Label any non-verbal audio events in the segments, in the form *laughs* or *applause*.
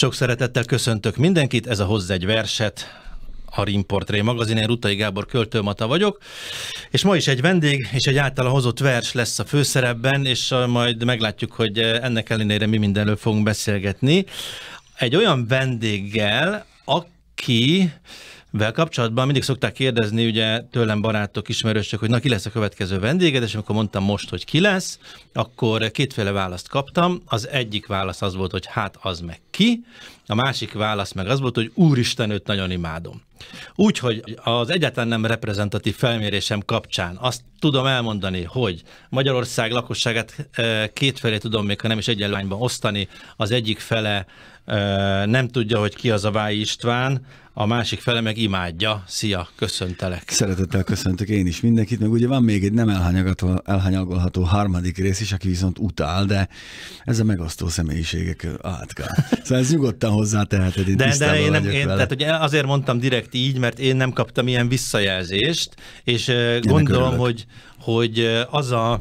Sok szeretettel köszöntök mindenkit, ez a Hozz egy verset, a Rimportré magazin, én Rutai Gábor költőmata vagyok, és ma is egy vendég és egy általa hozott vers lesz a főszerepben, és majd meglátjuk, hogy ennek ellenére mi mindenről fogunk beszélgetni. Egy olyan vendéggel, aki vel kapcsolatban mindig szokták kérdezni ugye tőlem barátok, ismerősök, hogy na ki lesz a következő vendéged, és amikor mondtam most, hogy ki lesz, akkor kétféle választ kaptam. Az egyik válasz az volt, hogy hát az meg ki, a másik válasz meg az volt, hogy úristen, őt nagyon imádom. Úgyhogy az egyáltalán nem reprezentatív felmérésem kapcsán azt tudom elmondani, hogy Magyarország lakosságát eh, kétfelé tudom még, ha nem is egyenlányban osztani. Az egyik fele eh, nem tudja, hogy ki az a Váj István, a másik fele meg imádja. Szia, köszöntelek. Szeretettel köszöntök én is mindenkit, meg ugye van még egy nem elhanyagolható harmadik rész is, aki viszont utál, de ez a megosztó személyiségek átka. Szóval ez nyugodtan hozzá teheted, én de, de én, nem, én tehát, hogy azért mondtam direkt így, mert én nem kaptam ilyen visszajelzést, és Ennek gondolom, örülök. hogy, hogy az a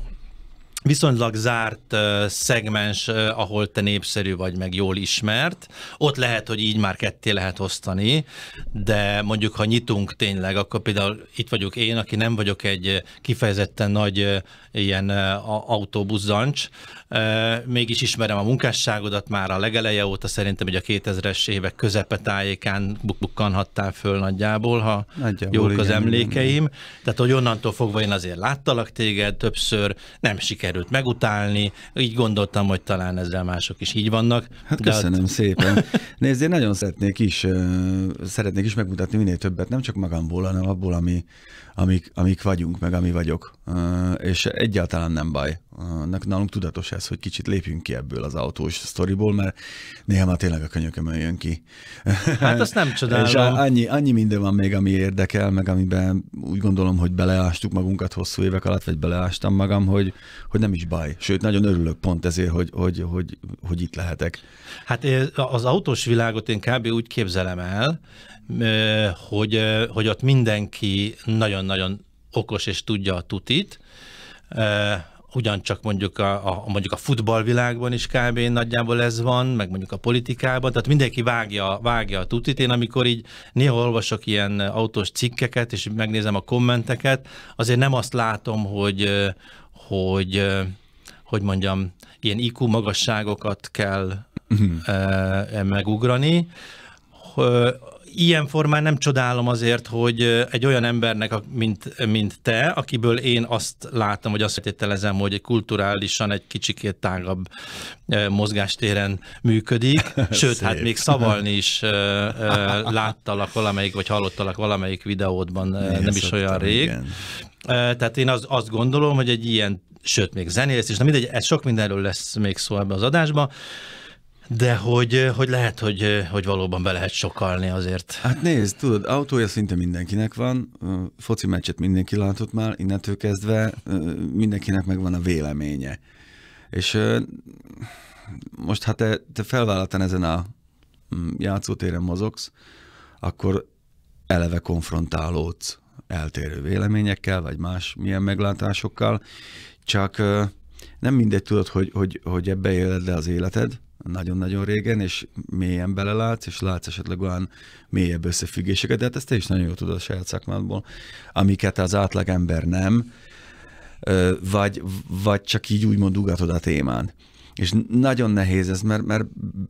viszonylag zárt uh, szegmens, uh, ahol te népszerű vagy, meg jól ismert. Ott lehet, hogy így már ketté lehet osztani, de mondjuk, ha nyitunk tényleg, akkor például itt vagyok én, aki nem vagyok egy kifejezetten nagy uh, ilyen uh, autóbuszancs, mégis ismerem a munkásságodat már a legeleje óta, szerintem hogy a 2000-es évek közepe tájékán bukkanhattál föl nagyjából, ha nagyjából, jók igen, az emlékeim. Igen. Tehát, hogy onnantól fogva én azért láttalak téged többször, nem sikerült megutálni, így gondoltam, hogy talán ezzel mások is így vannak. Hát köszönöm ott... Hát- szépen. *laughs* Nézd, én nagyon szeretnék is, szeretnék is megmutatni minél többet, nem csak magamból, hanem abból, ami, amik, amik vagyunk, meg ami vagyok. És egyáltalán nem baj. Nálunk tudatos ez, hogy kicsit lépjünk ki ebből az autós sztoriból, mert néha már tényleg a könyökömön jön ki. Hát azt nem csodálom. És annyi, annyi minden van még, ami érdekel, meg amiben úgy gondolom, hogy beleástuk magunkat hosszú évek alatt, vagy beleástam magam, hogy, hogy nem is baj. Sőt, nagyon örülök pont ezért, hogy, hogy, hogy, hogy itt lehetek. Hát eh, az autós világot én kb. úgy képzelem el, eh, hogy, eh, hogy ott mindenki nagyon-nagyon okos és tudja a tutit, ugyancsak mondjuk a, a, mondjuk a futballvilágban is kb. nagyjából ez van, meg mondjuk a politikában, tehát mindenki vágja, vágja a tutit. Én amikor így néha olvasok ilyen autós cikkeket, és megnézem a kommenteket, azért nem azt látom, hogy, hogy hogy mondjam, ilyen IQ magasságokat kell uh-huh. megugrani, ilyen formán nem csodálom azért, hogy egy olyan embernek, mint, mint te, akiből én azt látom, hogy azt feltételezem, hogy egy kulturálisan egy kicsikét tágabb mozgástéren működik, *laughs* sőt, hát Szép. hát még szavalni is *laughs* láttalak valamelyik, vagy hallottalak valamelyik videódban, Nézd, nem is olyan rég. Igen. Tehát én az, azt gondolom, hogy egy ilyen, sőt, még zenész is, na mindegy, ez sok mindenről lesz még szó ebben az adásban. De hogy, eh, hogy lehet, hogy, eh, hogy valóban be lehet sokalni azért. Hát nézd, tudod, autója szinte mindenkinek van, foci meccset mindenki látott már, innentől kezdve mindenkinek megvan a véleménye. És most hát te, te felvállaltan ezen a mm, játszótéren mozogsz, akkor eleve konfrontálódsz eltérő véleményekkel, vagy más milyen meglátásokkal, csak nem mindegy tudod, hogy, hogy, hogy ebbe éled le az életed, nagyon-nagyon régen, és mélyen belelátsz, és látsz esetleg olyan mélyebb összefüggéseket, de hát ezt te is nagyon jól tudod a saját szakmádból, amiket az átlagember nem, vagy, vagy csak így úgymond ugatod a témán. És nagyon nehéz ez, mert, mert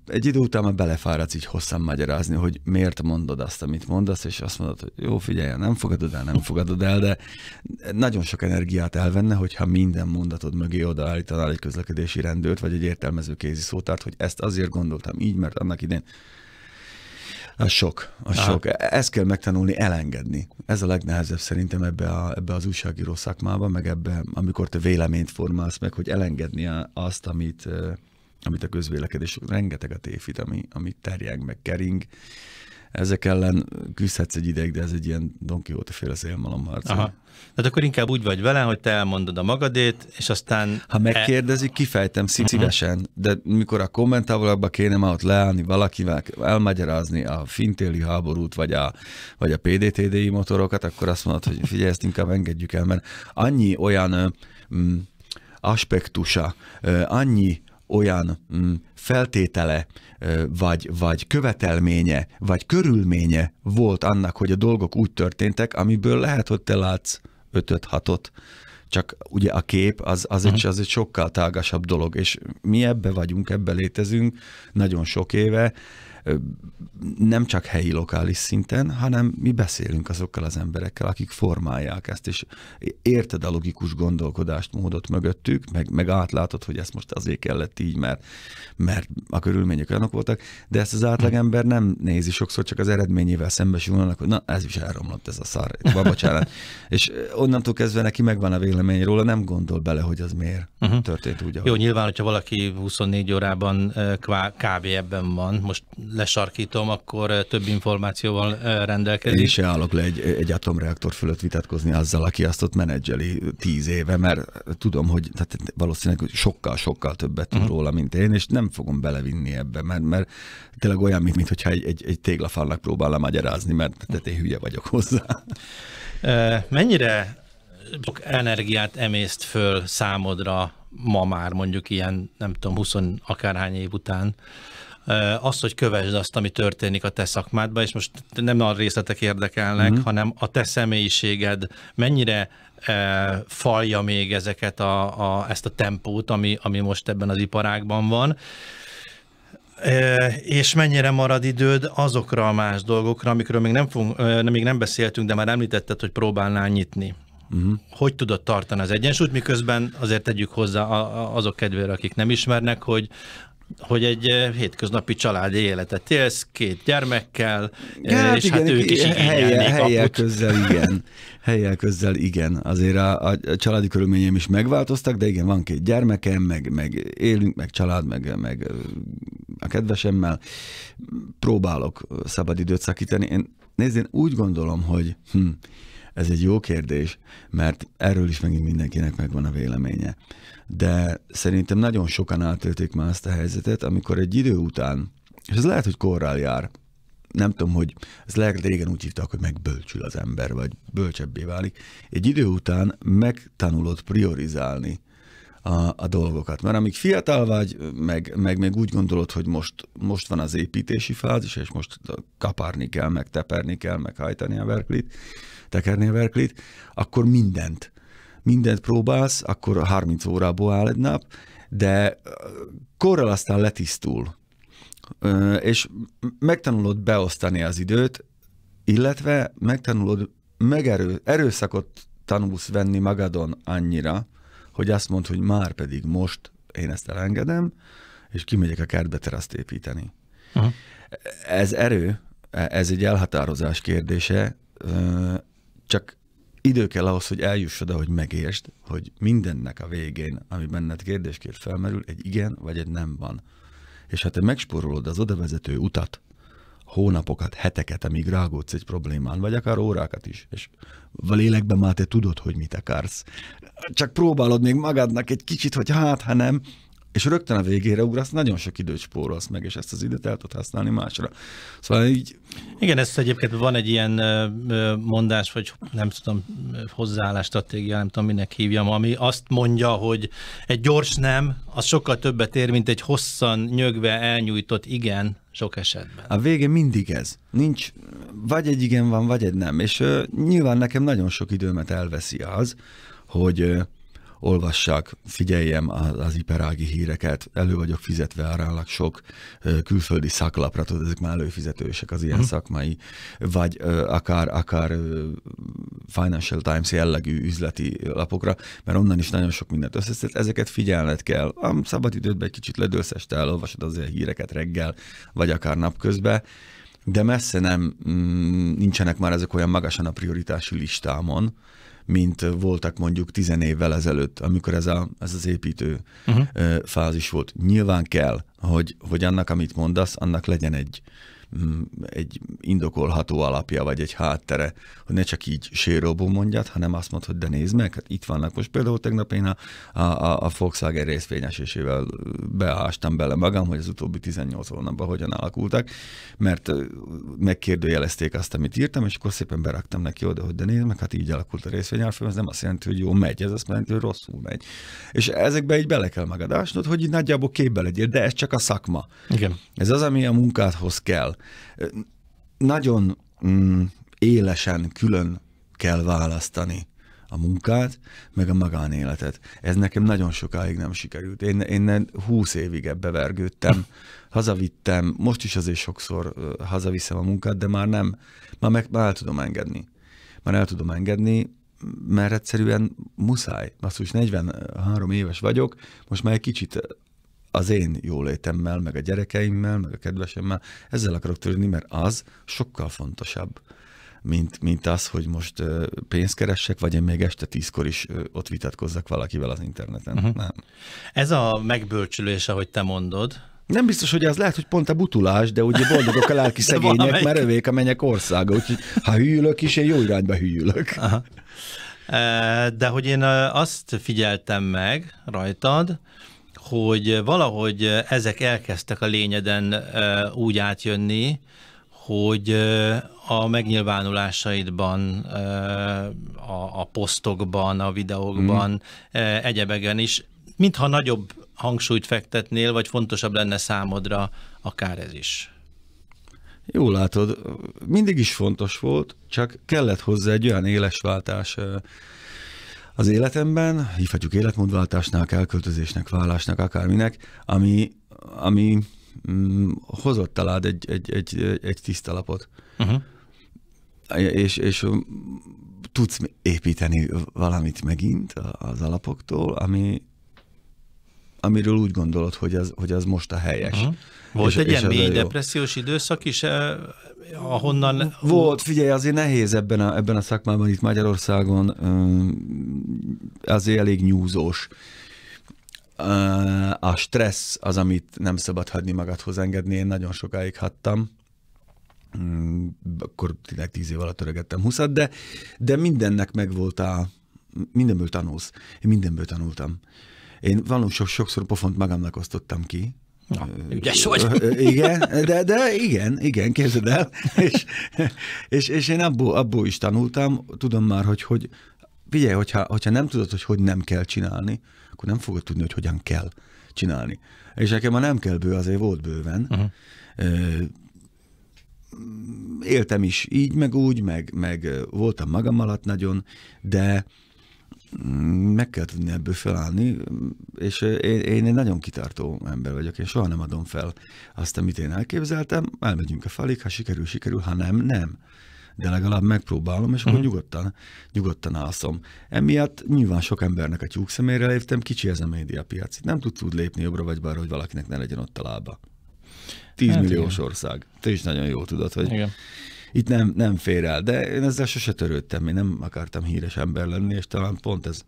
egy idő után már belefáradsz így hosszan magyarázni, hogy miért mondod azt, amit mondasz, és azt mondod, hogy jó, figyelj, nem fogadod el, nem fogadod el, de nagyon sok energiát elvenne, hogyha minden mondatod mögé odaállítanál egy közlekedési rendőrt, vagy egy értelmező kézi szótárt, hogy ezt azért gondoltam így, mert annak idén az sok, az Aha. sok. Ezt kell megtanulni elengedni. Ez a legnehezebb szerintem ebbe, a, ebbe az újságíró szakmába, meg ebbe, amikor te véleményt formálsz meg, hogy elengedni azt, amit, amit a közvélekedés a épít, ami, ami terjeng, meg kering, ezek ellen küzdhetsz egy ideig, de ez egy ilyen Don Quixote féle szélmalomharc. Aha. Tehát akkor inkább úgy vagy vele, hogy te elmondod a magadét, és aztán... Ha e- megkérdezik, kifejtem mhm. szívesen, de mikor a kommenttávolakba kéne már ott leállni valakivel, elmagyarázni a fintéli háborút, vagy a, vagy a PDTDI motorokat, akkor azt mondod, hogy figyelj, ezt inkább engedjük el, mert annyi olyan mm, aspektusa, annyi olyan mm, feltétele, vagy, vagy követelménye, vagy körülménye volt annak, hogy a dolgok úgy történtek, amiből lehet, hogy te látsz ötöt, hatot. Csak ugye a kép az, az, egy, mhm. az egy sokkal tágasabb dolog, és mi ebbe vagyunk, ebbe létezünk nagyon sok éve, nem csak helyi, lokális szinten, hanem mi beszélünk azokkal az emberekkel, akik formálják ezt, és érted a logikus gondolkodást, módot mögöttük, meg, meg átlátod, hogy ezt most azért kellett így, mert, mert a körülmények olyanok voltak, de ezt az átlagember nem nézi sokszor, csak az eredményével szembesülnek, hogy na, ez is elromlott ez a szar, ba, bocsánat. *laughs* és onnantól kezdve neki megvan a vélemény róla, nem gondol bele, hogy az miért uh-huh. történt úgy. Ahogy. Jó, nyilván, hogyha valaki 24 órában kb. ebben van, most lesarkítom, akkor több információval rendelkezik. Én is állok le egy, egy atomreaktor fölött vitatkozni azzal, aki azt ott menedzseli tíz éve, mert tudom, hogy tehát valószínűleg sokkal-sokkal többet tud uh-huh. róla, mint én, és nem fogom belevinni ebbe, mert, mert tényleg olyan, mint, mint hogyha egy, egy, egy téglafalnak próbál magyarázni, mert tehát én hülye vagyok hozzá. Mennyire sok energiát emészt föl számodra ma már mondjuk ilyen, nem tudom, 20 akárhány év után azt hogy kövesd azt, ami történik a te szakmádban, és most nem a részletek érdekelnek, mm-hmm. hanem a te személyiséged mennyire e, falja még ezeket a, a, ezt a tempót, ami, ami most ebben az iparágban van, e, és mennyire marad időd azokra a más dolgokra, amikről még nem, fog, e, még nem beszéltünk, de már említetted, hogy próbálnál nyitni. Uh-huh. Hogy tudod tartani az egyensúlyt, miközben azért tegyük hozzá azok kedvére, akik nem ismernek, hogy hogy egy eh, hétköznapi családi életet élsz, két gyermekkel, ja, eh, és hát hát igen, hát ők is helyen, helyen közzel igen. *laughs* Helyel közzel igen. Azért a, a, a családi körülményeim is megváltoztak, de igen, van két gyermekem, meg, meg élünk, meg család, meg, meg a kedvesemmel. Próbálok szabadidőt szakítani. Én, nézd, én úgy gondolom, hogy hm, ez egy jó kérdés, mert erről is megint mindenkinek megvan a véleménye. De szerintem nagyon sokan átélték már azt a helyzetet, amikor egy idő után, és ez lehet, hogy korral jár, nem tudom, hogy ez lehet régen úgy hívták, hogy megbölcsül az ember, vagy bölcsebbé válik. Egy idő után megtanulod priorizálni a, a dolgokat. Mert amíg fiatal vagy, meg, meg még úgy gondolod, hogy most, most van az építési fázis, és most kaparni kell, meg teperni kell, meg hajtani a verklit, tekerni a verklit, akkor mindent, mindent próbálsz, akkor 30 órából áll egy nap, de korral aztán letisztul, és megtanulod beosztani az időt, illetve megtanulod megerő, erőszakot tanulsz venni magadon annyira, hogy azt mond, hogy már pedig most én ezt elengedem, és kimegyek a kertbe teraszt építeni. Aha. Ez erő, ez egy elhatározás kérdése, csak idő kell ahhoz, hogy eljuss oda, hogy megértsd, hogy mindennek a végén, ami benned kérdésként felmerül, egy igen vagy egy nem van. És ha te megspórolod az odavezető utat, hónapokat, heteket, amíg rágódsz egy problémán, vagy akár órákat is, és a lélekben már te tudod, hogy mit akarsz. Csak próbálod még magadnak egy kicsit, hogy hát, ha nem, és rögtön a végére ugrasz, nagyon sok időt spórolsz meg, és ezt az időt el tudod használni másra. Szóval így... Igen, ez egyébként van egy ilyen mondás, vagy nem tudom, hozzáállás stratégia, nem tudom, minek hívjam, ami azt mondja, hogy egy gyors nem, az sokkal többet ér, mint egy hosszan nyögve elnyújtott igen, sok esetben. A vége mindig ez. Nincs, vagy egy igen van, vagy egy nem. És uh, nyilván nekem nagyon sok időmet elveszi az, hogy uh, olvassak, figyeljem az, az iperági híreket, elő vagyok fizetve arállak sok külföldi szaklapra, tudod, ezek már előfizetősek az ilyen uh-huh. szakmai, vagy akár, akár Financial Times jellegű üzleti lapokra, mert onnan is nagyon sok mindent összeszed, ezeket figyelned kell. A szabadidődben egy kicsit ledőlsz este, elolvasod az ilyen híreket reggel, vagy akár napközben, de messze nem, mm, nincsenek már ezek olyan magasan a prioritási listámon, mint voltak mondjuk tizen évvel ezelőtt, amikor ez, a, ez az építő uh-huh. fázis volt. Nyilván kell, hogy, hogy annak, amit mondasz, annak legyen egy, egy indokolható alapja, vagy egy háttere, hogy ne csak így séróból mondját, hanem azt mondod, hogy de nézd meg, hát itt vannak. Most például tegnap én a, a, a Volkswagen részvényesésével beástam bele magam, hogy az utóbbi 18 hónapban hogyan alakultak, mert megkérdőjelezték azt, amit írtam, és akkor szépen beraktam neki oda, hogy de nézd meg, hát így alakult a részvényárfolyam, ez nem azt jelenti, hogy jó megy, ez azt jelenti, hogy rosszul megy. És ezekbe így bele kell megadásnod, hogy így nagyjából képbe legyél, de ez csak a szakma. Igen. Ez az, ami a munkához kell. Nagyon mm, élesen külön kell választani a munkát, meg a magánéletet. Ez nekem nagyon sokáig nem sikerült. Én, én 20 évig ebbe vergődtem, *laughs* hazavittem, most is azért sokszor hazaviszem a munkát, de már nem, már, meg, már el tudom engedni. Már el tudom engedni, mert egyszerűen muszáj. Basszus, 43 éves vagyok, most már egy kicsit az én jólétemmel, meg a gyerekeimmel, meg a kedvesemmel, ezzel akarok törődni, mert az sokkal fontosabb mint, mint az, hogy most pénzt keressek, vagy én még este tízkor is ott vitatkozzak valakivel az interneten. Uh-huh. Nem. Ez a megbölcsülés, ahogy te mondod, nem biztos, hogy az lehet, hogy pont a butulás, de ugye boldogok a lelki *laughs* szegények, valamelyik... mert övék a menyek országa, úgyhogy ha hűlök is, én jó irányba hűlök. Aha. De hogy én azt figyeltem meg rajtad, hogy valahogy ezek elkezdtek a lényeden úgy átjönni, hogy a megnyilvánulásaidban, a, a posztokban, a videókban, mm. egyebegen is, mintha nagyobb hangsúlyt fektetnél, vagy fontosabb lenne számodra akár ez is. Jó látod, mindig is fontos volt, csak kellett hozzá egy olyan váltás, az életemben, hívhatjuk életmódváltásnak, elköltözésnek, vállásnak, akárminek, ami, ami mm, hozott talád egy, egy, egy, egy tiszta lapot. Uh-huh. És, és mm, tudsz építeni valamit megint az alapoktól, ami, amiről úgy gondolod, hogy az, hogy az most a helyes. Aha. Mhm. Volt és, egy és ilyen mély depressziós időszak is, eh, ahonnan... Volt, figyelj, azért nehéz ebben a, ebben a szakmában itt Magyarországon, eh, azért elég nyúzós. Eh, a stressz az, amit nem szabad hagyni magadhoz engedni, én nagyon sokáig hattam, mm, akkor tényleg tíz év alatt öregettem 20 de, de mindennek megvolt a, mindenből tanulsz. Én mindenből tanultam. Én valóban sokszor pofont magamnak osztottam ki, Na, ügyes vagy. igen, de, de igen, igen, képzeld el. *laughs* És, és, és én abból, abból is tanultam, tudom már, hogy, hogy figyelj, hogyha, hogyha nem tudod, hogy hogy nem kell csinálni, akkor nem fogod tudni, hogy hogyan kell csinálni. És nekem már nem kell bő, azért volt bőven. Uh-huh. Éltem is így, meg úgy, meg, meg voltam magam alatt nagyon, de meg kell tudni ebből felállni, és én, én egy nagyon kitartó ember vagyok, én soha nem adom fel azt, amit én elképzeltem, elmegyünk a falig, ha sikerül, sikerül, ha nem, nem de legalább megpróbálom, és akkor uh-huh. nyugodtan, nyugodtan alszom. Emiatt nyilván sok embernek a tyúk szemére léptem, kicsi ez a médiapiac. Nem tud tud lépni jobbra vagy balra, hogy valakinek ne legyen ott a lába. 10 hát milliós igen. ország. Te is nagyon jól tudod, hogy igen itt nem, nem fér el. De én ezzel sose törődtem, én nem akartam híres ember lenni, és talán pont ez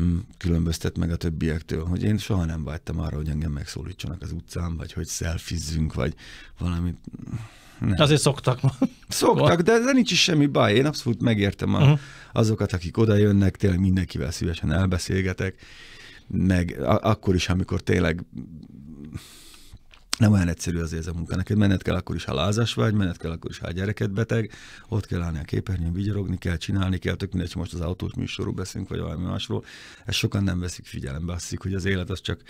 mm, különböztet meg a többiektől, hogy én soha nem vágytam arra, hogy engem megszólítsanak az utcán, vagy hogy szelfizzünk, vagy valamit. Nem. Azért szoktak. Szoktak, de ez nincs is semmi baj. Én abszolút megértem a, uh-huh. azokat, akik oda jönnek, tényleg mindenkivel szívesen elbeszélgetek, meg a- akkor is, amikor tényleg nem olyan egyszerű az ez a munka. Neked menet kell akkor is, ha lázas vagy, menet kell akkor is, ha a gyereket beteg, ott kell állni a képernyőn, vigyorogni kell, csinálni kell, tök mindegy, most az autós műsorú beszélünk, vagy valami másról. Ezt sokan nem veszik figyelembe, azt hiszik, hogy az élet az csak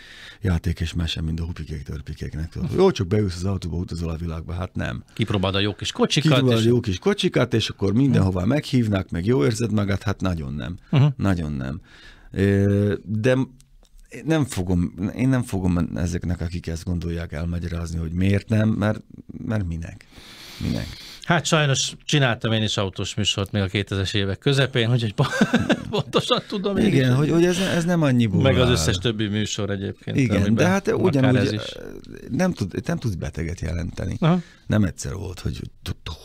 játék és mese, mint a hupikék, törpikéknek. Jó, csak beülsz az autóba, utazol a világba, hát nem. Kipróbáld a jó kis kocsikat. Kipróbáld és... a jó kis kocsikat, és akkor mindenhová mhm. meghívnak, meg jó érzed magad, hát nagyon nem. Uh-huh. Nagyon nem. De nem fogom, én nem fogom ezeknek, akik ezt gondolják, elmagyarázni, hogy miért nem, mert, mert minek. Minek? Hát sajnos csináltam én is autós műsort még a 2000-es évek közepén, hogy egy *laughs* pontosan tudom. Én Igen, is. hogy, hogy ez, ez nem annyi burál. Meg az összes többi műsor egyébként. Igen, de hát ugyanúgy eh, nem, tud, nem tudsz beteget jelenteni. Aha. Nem egyszer volt, hogy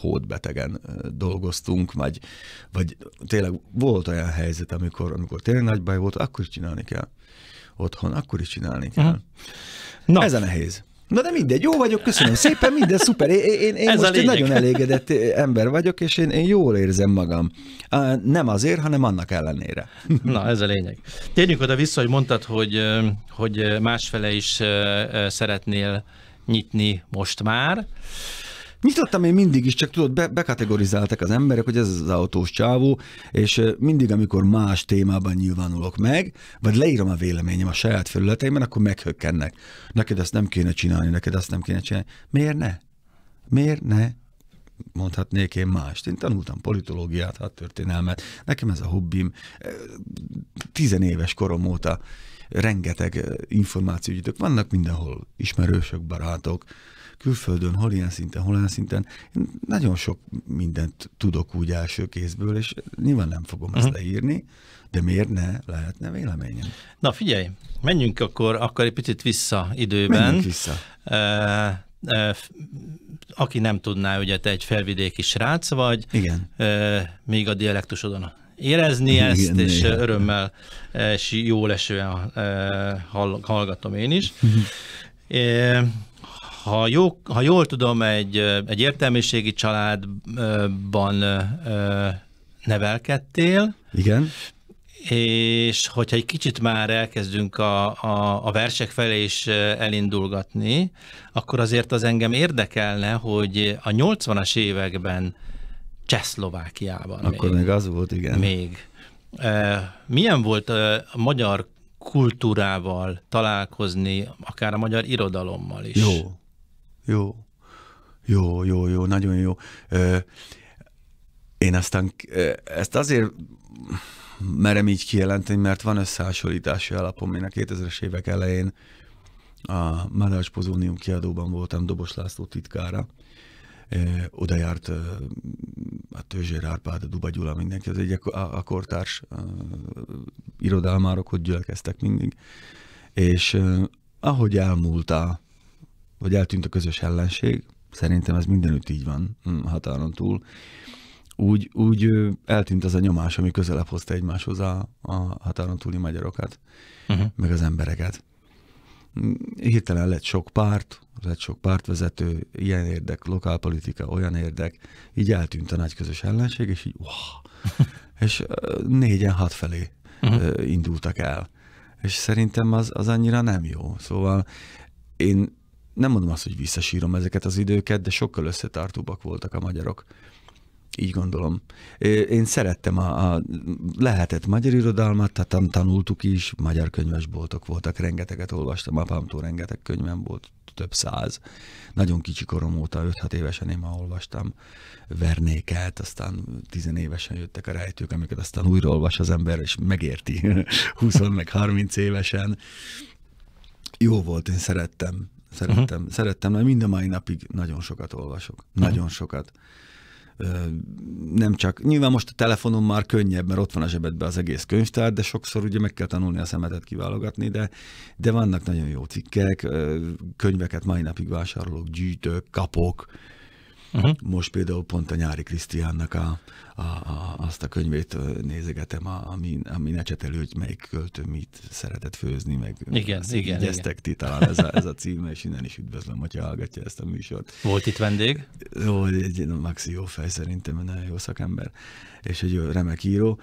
hódbetegen eh, dolgoztunk, vagy, vagy tényleg volt olyan helyzet, amikor, amikor tényleg nagy baj volt, akkor is csinálni kell otthon, akkor is csinálni mhm. kell. Uh-huh. Na. Ez a nehéz. Na de mindegy, jó vagyok, köszönöm szépen, minden szuper. Én, én, én most egy nagyon elégedett eh, ember vagyok, és én, én jól érzem magam. Nem azért, hanem annak ellenére. Na, ez a lényeg. Térjünk oda vissza, hogy mondtad, hogy, hogy másfele is szeretnél nyitni most már. Nyitottam én mindig is, csak tudod, be, bekategorizáltak az emberek, hogy ez az autós csávó, és mindig, amikor más témában nyilvánulok meg, vagy leírom a véleményem a saját felületeimben, akkor meghökkennek. Neked ezt nem kéne csinálni, neked ezt nem kéne csinálni. Miért ne? Miért ne? mondhatnék én mást. Én tanultam politológiát, történelmet. nekem ez a hobbim. Tizenéves korom óta rengeteg információgyűjtök, vannak mindenhol ismerősök, barátok, külföldön, hol ilyen szinten, hol ilyen szinten. Én nagyon sok mindent tudok úgy első kézből, és nyilván nem fogom uh-huh. ezt mhm. leírni, de miért ne lehetne véleményem? Na figyelj, menjünk akkor, akkor egy picit vissza időben. Menjünk vissza. Uh, aki nem tudná, ugye te egy felvidéki srác vagy, Igen. még a dialektusodon érezni Igen, ezt, néha. és örömmel és jól esően hallgatom én is. Mhm. Ha, jó, ha jól tudom, egy, egy értelmiségi családban nevelkedtél. Igen. És hogyha egy kicsit már elkezdünk a, a, a versek felé is elindulgatni, akkor azért az engem érdekelne, hogy a 80-as években Csehszlovákiában. Akkor még, még az volt, igen. Még. Milyen volt a magyar kultúrával találkozni, akár a magyar irodalommal is? Jó, jó. Jó, jó, jó, nagyon jó. Ö, én aztán ezt azért merem így kijelenteni, mert van összehasonlítási alapom. Én a 2000-es évek elején a Madács Pozónium kiadóban voltam Dobos László titkára. Oda járt a Tőzsér Árpád, a Duba Gyula, mindenki, az egy a, a kortárs a, irodalmárok ott gyülekeztek mindig. És ahogy elmúlt a vagy eltűnt a közös ellenség, szerintem ez mindenütt így van mm, határon túl, úgy, úgy eltűnt az a nyomás, ami közelebb hozta egymáshoz a, a határon túli magyarokat, uh-huh. meg az embereket. Mm, hirtelen lett sok párt, lett sok pártvezető, ilyen érdek, lokálpolitika, olyan érdek, így eltűnt a nagy közös ellenség, és így wow, *laughs* és négyen hat felé uh-huh. indultak el. És szerintem az, az annyira nem jó. Szóval én nem mondom azt, hogy visszasírom ezeket az időket, de sokkal összetartóbbak voltak a magyarok. Így gondolom. Én szerettem a, a lehetett magyar irodalmat, tehát tanultuk is, magyar könyvesboltok voltak, rengeteget olvastam, apámtól rengeteg könyvem volt, több száz. Nagyon kicsi korom óta, 5-6 évesen én már olvastam vernéket, aztán tizenévesen jöttek a rejtők, amiket aztán újra olvas az ember, és megérti 20 *laughs* meg 30 évesen. Jó volt, én szerettem Szerettem, uh-huh. szerettem, mert mind a mai napig nagyon sokat olvasok. Mhm. Nagyon uh-huh. sokat. Ö, nem csak, nyilván most a telefonom már könnyebb, mert ott van a zsebedbe az egész könyvtár, de sokszor ugye meg kell tanulni a szemetet kiválogatni, de, de vannak nagyon jó cikkek, ö, könyveket mai napig vásárolok, gyűjtök, kapok, Uh-huh. Most például pont a Nyári Krisztiánnak a, a, a, azt a könyvét nézegetem, a, ami, ami csetelő, hogy melyik költő mit szeretett főzni, meg igen, ezt igen, igen. ti talán ez a, ez a címe, és innen is üdvözlöm, hogyha hallgatja ezt a műsort. Volt itt vendég? Jó, egy Maxi jó fej szerintem, nagyon jó szakember, és egy jó remek író.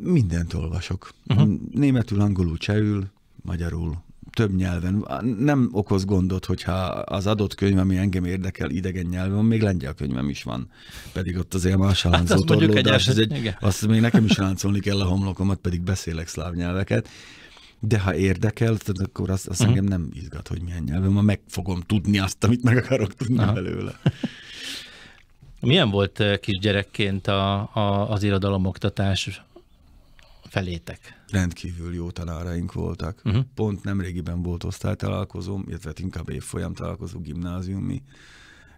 Mindent olvasok. Uh-huh. Németül, angolul, csehül, magyarul, több nyelven. Nem okoz gondot, hogyha az adott könyv, ami engem érdekel, idegen nyelven, még lengyel könyvem is van. Pedig ott azért más a hát az egy, eset, egy, azt még nekem is láncolni kell a homlokomat, pedig beszélek szláv nyelveket. De ha érdekel, akkor az, azt uh-huh. Mhm. engem nem izgat, hogy milyen nyelven, ma meg fogom tudni azt, amit meg akarok tudni Aha. belőle. Milyen volt eh, kisgyerekként a, a, az irodalomoktatás? felétek? Rendkívül jó tanáraink voltak. Uh-huh. Pont nemrégiben volt osztálytalálkozóm, illetve inkább évfolyam találkozó gimnáziumi,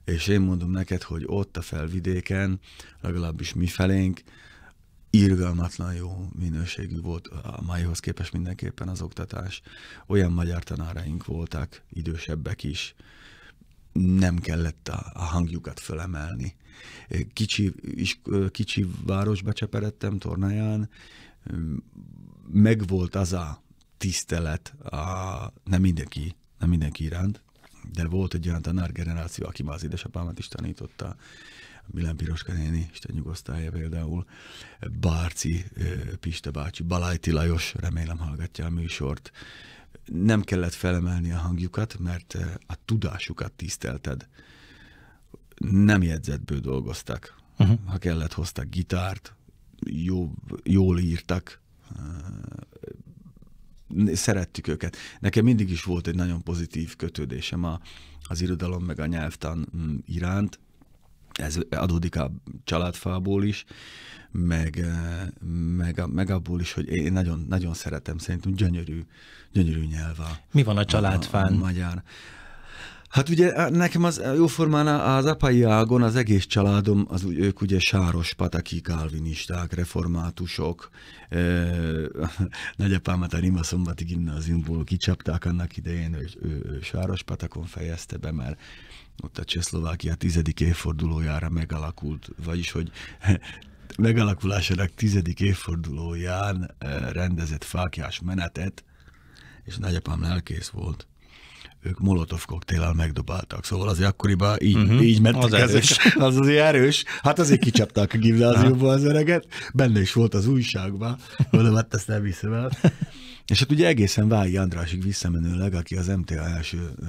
és én mondom neked, hogy ott a felvidéken, legalábbis mi felénk, irgalmatlan jó minőségű volt a maihoz képest mindenképpen az oktatás. Olyan magyar tanáraink voltak, idősebbek is, nem kellett a, a hangjukat fölemelni. Kicsi, is, kicsi városba cseperedtem, tornáján megvolt az a tisztelet, a, nem mindenki, nem mindenki iránt, de volt egy olyan tanárgeneráció, aki már az édesapámat is tanította, Milán Piroska néni, Isten nyugosztálya például, Bárci Pista bácsi, Balajti Lajos, remélem hallgatja a műsort. Nem kellett felemelni a hangjukat, mert a tudásukat tisztelted. Nem jegyzetből dolgoztak. Uh-huh. Ha kellett, hoztak gitárt, jó, jól írtak, szerettük őket. Nekem mindig is volt egy nagyon pozitív kötődésem a, az irodalom meg a nyelvtan mm, iránt, ez adódik a családfából is, meg, meg, meg abból is, hogy én nagyon, nagyon szeretem, szerintem gyönyörű, gyönyörű nyelv a, Mi van a családfán? A, a magyar. Hát ugye nekem az jóformán az apai ágon az egész családom, az ők ugye sáros pataki kálvinisták, reformátusok. E, *laughs* nagyapámat a Rima szombati gimnáziumból kicsapták annak idején, hogy ő, ő sáros patakon fejezte be, mert ott a Csehszlovákia tizedik évfordulójára megalakult, vagyis hogy *laughs* megalakulásának tizedik évfordulóján rendezett fákjás menetet, és nagyapám lelkész volt ők molotov koktéllal megdobáltak. Szóval azért akkoriban így, uh-huh. így mentek az ezek. Erős. Az azért erős. Hát azért kicsapták a gimnáziumban az öreget. Benne is volt az újságban. Mondom, hát ezt nem hiszem el. És hát ugye egészen vágyi Andrásig visszamenőleg, aki az MTA első ö,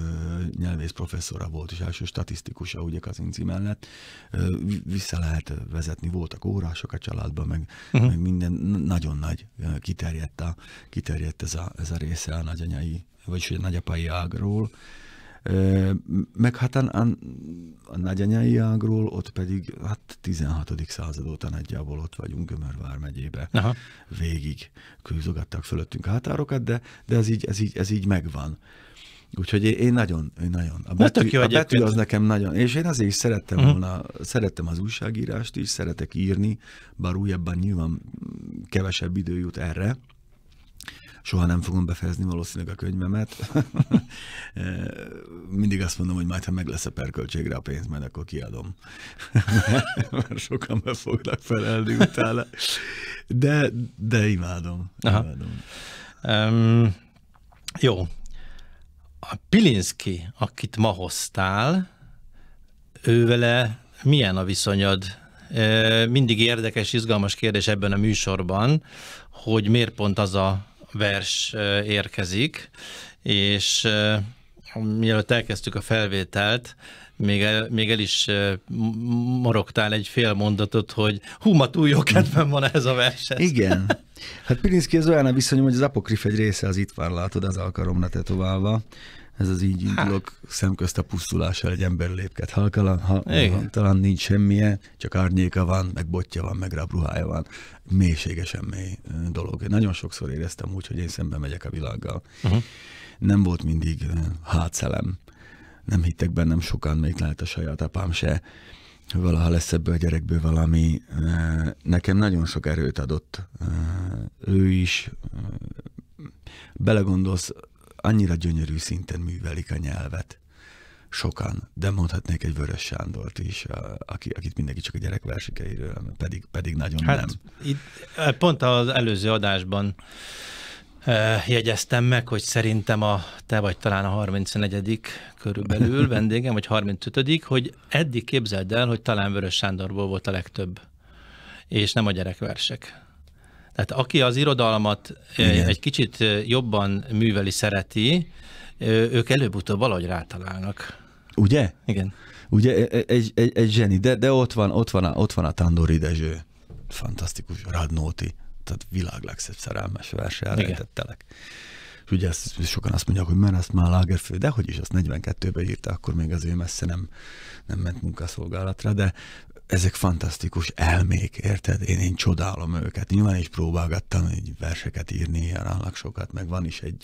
nyelvész professzora volt, és első statisztikusa ugye Kazinci mellett, ö, vissza lehet vezetni, voltak órások a családban, meg, uh-huh. meg minden, nagyon nagy, kiterjedt, a, kiterjedt ez, a, ez a része a nagyanyai vagyis a nagyapai ágról, meg hát a, a, a nagyanyai ágról, ott pedig hát 16. század óta nagyjából ott vagyunk Gömörvár megyébe. Aha. Végig kőzogattak fölöttünk határokat, de, de ez, így, ez, így, ez így megvan. Úgyhogy én nagyon, én nagyon. A betű, jó, a betű az nekem nagyon, és én azért is szerettem uh-huh. volna, szerettem az újságírást is, szeretek írni, bár újabban nyilván kevesebb idő jut erre, soha nem fogom befejezni valószínűleg a könyvemet. *laughs* Mindig azt mondom, hogy majd, ha meg lesz a perköltségre a pénz, majd akkor kiadom. *laughs* Mert sokan be fognak felelni utána. De, de imádom. imádom. Um, jó. A Pilinszki, akit ma hoztál, ő vele milyen a viszonyod? Mindig érdekes, izgalmas kérdés ebben a műsorban, hogy miért pont az a vers érkezik, és mielőtt elkezdtük a felvételt, még el, még el is morogtál egy fél mondatot, hogy hú, ma túl jó kedvem van ez a vers. Igen. Hát Pilinszki az olyan a viszonyom, hogy az apokrif egy része az itt van, látod, az alkalomra tetoválva ez az így hát. indulok hát. szemközt a pusztulással egy ember lépked halkalan, ha, ha, talán nincs semmije, csak árnyéka van, meg botja van, meg rabruhája van. Mélységesen mély dolog. Én nagyon sokszor éreztem úgy, hogy én szembe megyek a világgal. Uh-huh. Nem volt mindig hátszelem. Nem hittek bennem sokan, még lehet a saját apám se, valaha lesz ebből a gyerekből valami. Nekem nagyon sok erőt adott. Ő is belegondolsz, annyira gyönyörű szinten művelik a nyelvet sokan, de mondhatnék egy Vörös Sándort is, a, aki, akit mindenki csak a gyerek versikeiről, pedig, pedig nagyon hát, nem. Itt, e, pont az előző adásban e, jegyeztem meg, hogy szerintem a, te vagy talán a 34. körülbelül *laughs* vendégem, vagy 35. hogy eddig képzeld el, hogy talán Vörös Sándorból volt a legtöbb, és nem a gyerekversek. Tehát aki az irodalmat Igen. egy kicsit jobban műveli, szereti, ők előbb-utóbb valahogy rátalálnak. Ugye? Igen. Ugye e, e, egy, egy, egy zseni, de, de ott van, ott van a, ott van a Tandori Dezső. Fantasztikus, Radnóti. Tehát világ legszebb szerelmes verse, elrejtettelek. És ugye ezt, sokan azt mondják, hogy mert ezt már Lagerfeld, de hogy is, azt 42-ben írta, akkor még az ő messze nem, nem ment munkaszolgálatra, de ezek fantasztikus elmék, érted? Én, én csodálom őket. Nyilván is próbálgattam egy verseket írni, jelenleg sokat, meg van is egy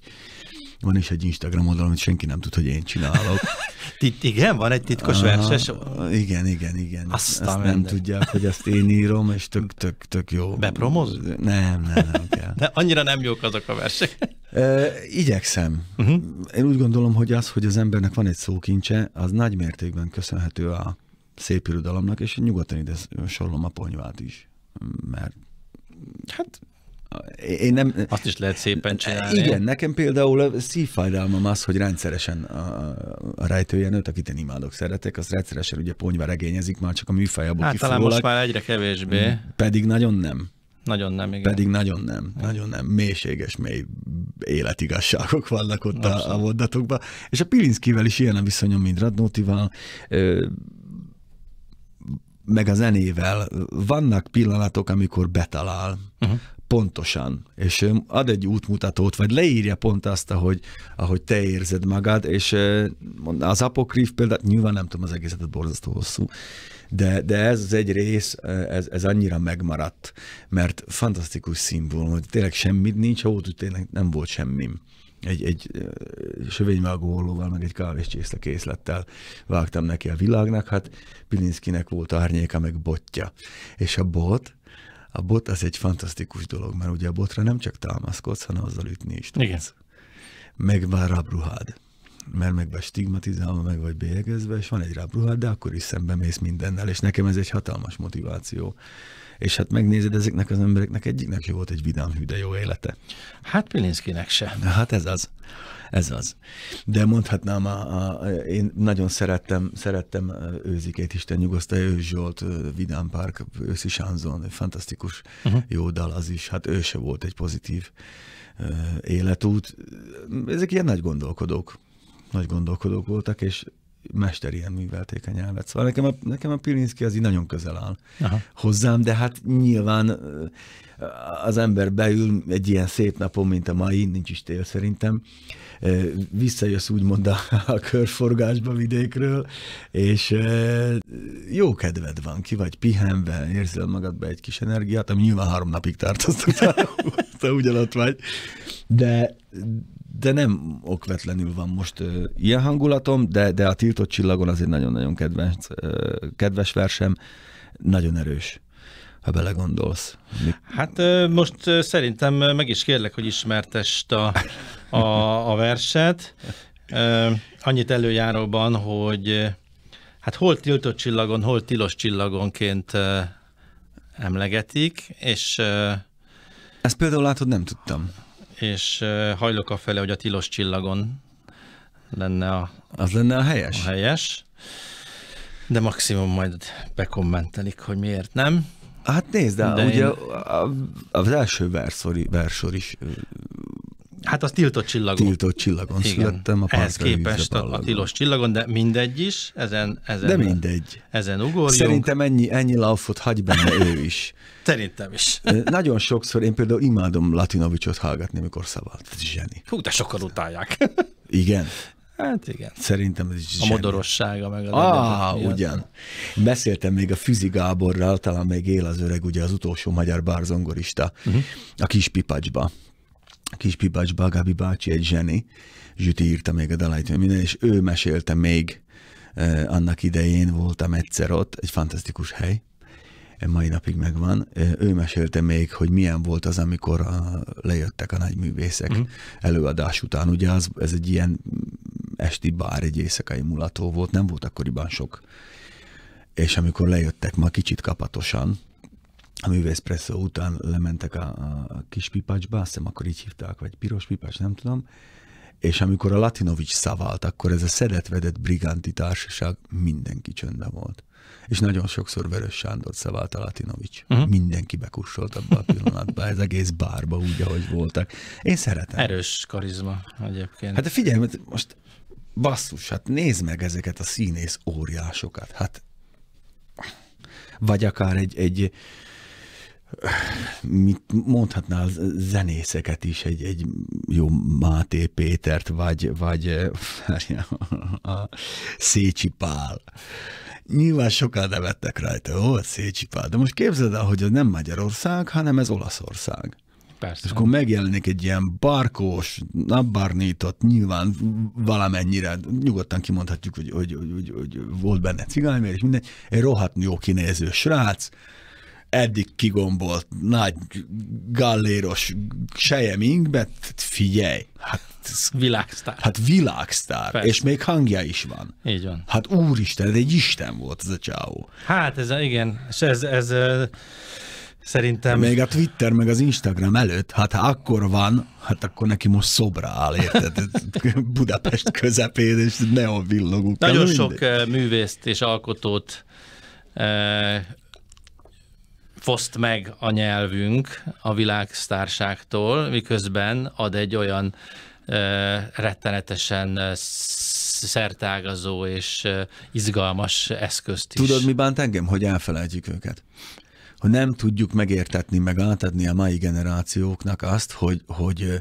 van is egy Instagram oldal, amit senki nem tud, hogy én csinálok. *laughs* Itt igen, van egy titkos verses. igen, igen, igen. Azt nem minden. tudják, hogy ezt én írom, és tök, tök, tök jó. Bepromoz? Nem, nem, nem kell. De annyira nem jók azok a versek. igyekszem. Uh-huh. Én úgy gondolom, hogy az, hogy az embernek van egy szókincse, az nagy mértékben köszönhető a, szép irodalomnak, és nyugodtan ide sorolom a ponyvát is, mert hát én nem... Azt is lehet szépen csinálni. Igen, nekem például a szívfájdalmam az, hogy rendszeresen a, a rejtőjenőt, akit én imádok, szeretek, az rendszeresen ugye ponyva regényezik, már csak a műfajából Hát talán most már egyre kevésbé. Mm. Pedig nagyon nem. Nagyon nem, igen. Pedig nagyon nem, nagyon nem. Mélységes, mély életigazságok vannak ott Abszett. a, a És a Pilinszkivel is ilyen a viszonyom, mint Radnótival. Ö, meg a zenével vannak pillanatok, amikor betalál. Uh-huh pontosan, és ad egy útmutatót, vagy leírja pont azt, ahogy, ahogy te érzed magad, és az apokrif példát, nyilván nem tudom az egészet, borzasztó hosszú, de, de ez az egy rész, ez, ez annyira megmaradt, mert fantasztikus szimbólum, hogy tényleg semmit nincs, ahol tényleg nem volt semmim egy, egy sövénybe alkoholóval, meg egy kávéscsészle készlettel vágtam neki a világnak, hát Pilinszkinek volt árnyéka, meg botja. És a bot, a bot az egy fantasztikus dolog, mert ugye a botra nem csak támaszkodsz, hanem azzal ütni is tudsz. Igen. Meg már rabruhád mert meg vagy stigmatizálva, meg vagy bélyegezve, és van egy rabruhád, de akkor is szembe mész mindennel, és nekem ez egy hatalmas motiváció és hát megnézed, ezeknek az embereknek egyiknek jó volt egy vidám, de jó élete. Hát Pilinszkinek se. Hát ez az. Ez az. De mondhatnám, a, a, én nagyon szerettem, szerettem őzikét, Isten nyugosztalja, ő Zsolt, Vidám Park, Őszi Sánzon, fantasztikus uh-huh. jó dal az is. Hát ő se volt egy pozitív uh, életút. Ezek ilyen nagy gondolkodók nagy gondolkodók voltak, és mester ilyen művelték a nyelvet. Szóval nekem a, nekem a Pilinszki az így nagyon közel áll Aha. hozzám, de hát nyilván az ember beül egy ilyen szép napon, mint a mai, nincs is tél szerintem, visszajössz úgymond a, a körforgásba vidékről, és jó kedved van, ki vagy pihenve, érzel magadba egy kis energiát, ami nyilván három napig tartoztat, te *laughs* ugyanott vagy, de, de nem okvetlenül van most ö, ilyen hangulatom, de, de a tiltott csillagon azért nagyon-nagyon kedvenc, ö, kedves versem, nagyon erős ha belegondolsz. Mi... Hát most szerintem meg is kérlek, hogy ismertest a, a, a verset. Annyit előjáróban, hogy hát hol tiltott csillagon, hol tilos csillagonként emlegetik, és... Ezt például látod, nem tudtam és hajlok a fele, hogy a tilos csillagon lenne a... Az lenne a helyes? A helyes. De maximum majd bekommentelik, hogy miért nem. Hát nézd, de, de ugye én... az első versor, versor is Hát az tiltott csillagon. Tiltott csillagon Igen. születtem. A Ehhez képest a, a tilos csillagon, de mindegy is. Ezen, ezen, de mindegy. Ezen ugorjunk. Szerintem ennyi, ennyi laufot hagy benne ő is. *laughs* Szerintem is. Nagyon sokszor, én például imádom Latinovicsot hallgatni, amikor szavalt. Ez zseni. Hú, de sokan utálják. *laughs* Igen. Hát igen. Szerintem ez is A modorossága meg a Ah, hát ugyan. Beszéltem még a Füzi Gáborral, talán még él az öreg, ugye az utolsó magyar bárzongorista, uh-huh. a kis pipacsba. Kis Pibacs Bagabi bácsi, egy zseni, Zsüti írta még a dalait, minden, és ő mesélte még eh, annak idején, voltam egyszer ott, egy fantasztikus hely, eh, mai napig megvan. Eh, ő mesélte még, hogy milyen volt az, amikor a, lejöttek a nagyművészek mm. előadás után. Ugye az, ez egy ilyen esti bár, egy éjszakai mulató volt, nem volt akkoriban sok. És amikor lejöttek ma kicsit kapatosan, a művészpresszó után lementek a, a kis pipácsba, azt hiszem akkor így hívták, vagy piros pipács, nem tudom, és amikor a Latinovics szavált, akkor ez a szedetvedett briganti társaság mindenki csöndben volt. És nagyon sokszor Vörös Sándor szavált a Latinovics. Uh-huh. Mindenki bekussolt abban a pillanatban, ez egész bárba úgy, ahogy voltak. Én szeretem. Erős karizma egyébként. Hát figyelj, most basszus, hát nézd meg ezeket a színész óriásokat. Hát vagy akár egy, egy mit mondhatnál zenészeket is, egy, egy jó Máté Pétert, vagy, vagy eh, a Szécsi Pál. Nyilván sokan nevettek rajta, ó, Szécsi Pál. De most képzeld el, hogy ez nem Magyarország, hanem ez Olaszország. Persze. És akkor megjelenik egy ilyen barkós, nabbarnított, nyilván valamennyire, nyugodtan kimondhatjuk, hogy, hogy, hogy, hogy, hogy volt benne cigánymér, és minden, egy rohadt jó kinéző srác, eddig kigombolt, nagy galléros sejem ingbet, figyelj, hát világsztár. Hát világsztár, Persze. és még hangja is van. Így van. Hát úristen, ez egy isten volt ez a csávó. Hát ez, igen, és ez, ez Szerintem... Még a Twitter, meg az Instagram előtt, hát ha akkor van, hát akkor neki most szobra áll, érted? *laughs* Budapest közepén, és neon villogunk. Nagyon sok mindegy. művészt és alkotót foszt meg a nyelvünk a világsztárságtól, miközben ad egy olyan rettenetesen szertágazó és izgalmas eszközt is. Tudod, mi bánt engem, hogy elfelejtjük őket? Hogy nem tudjuk megértetni, meg átadni a mai generációknak azt, hogy, hogy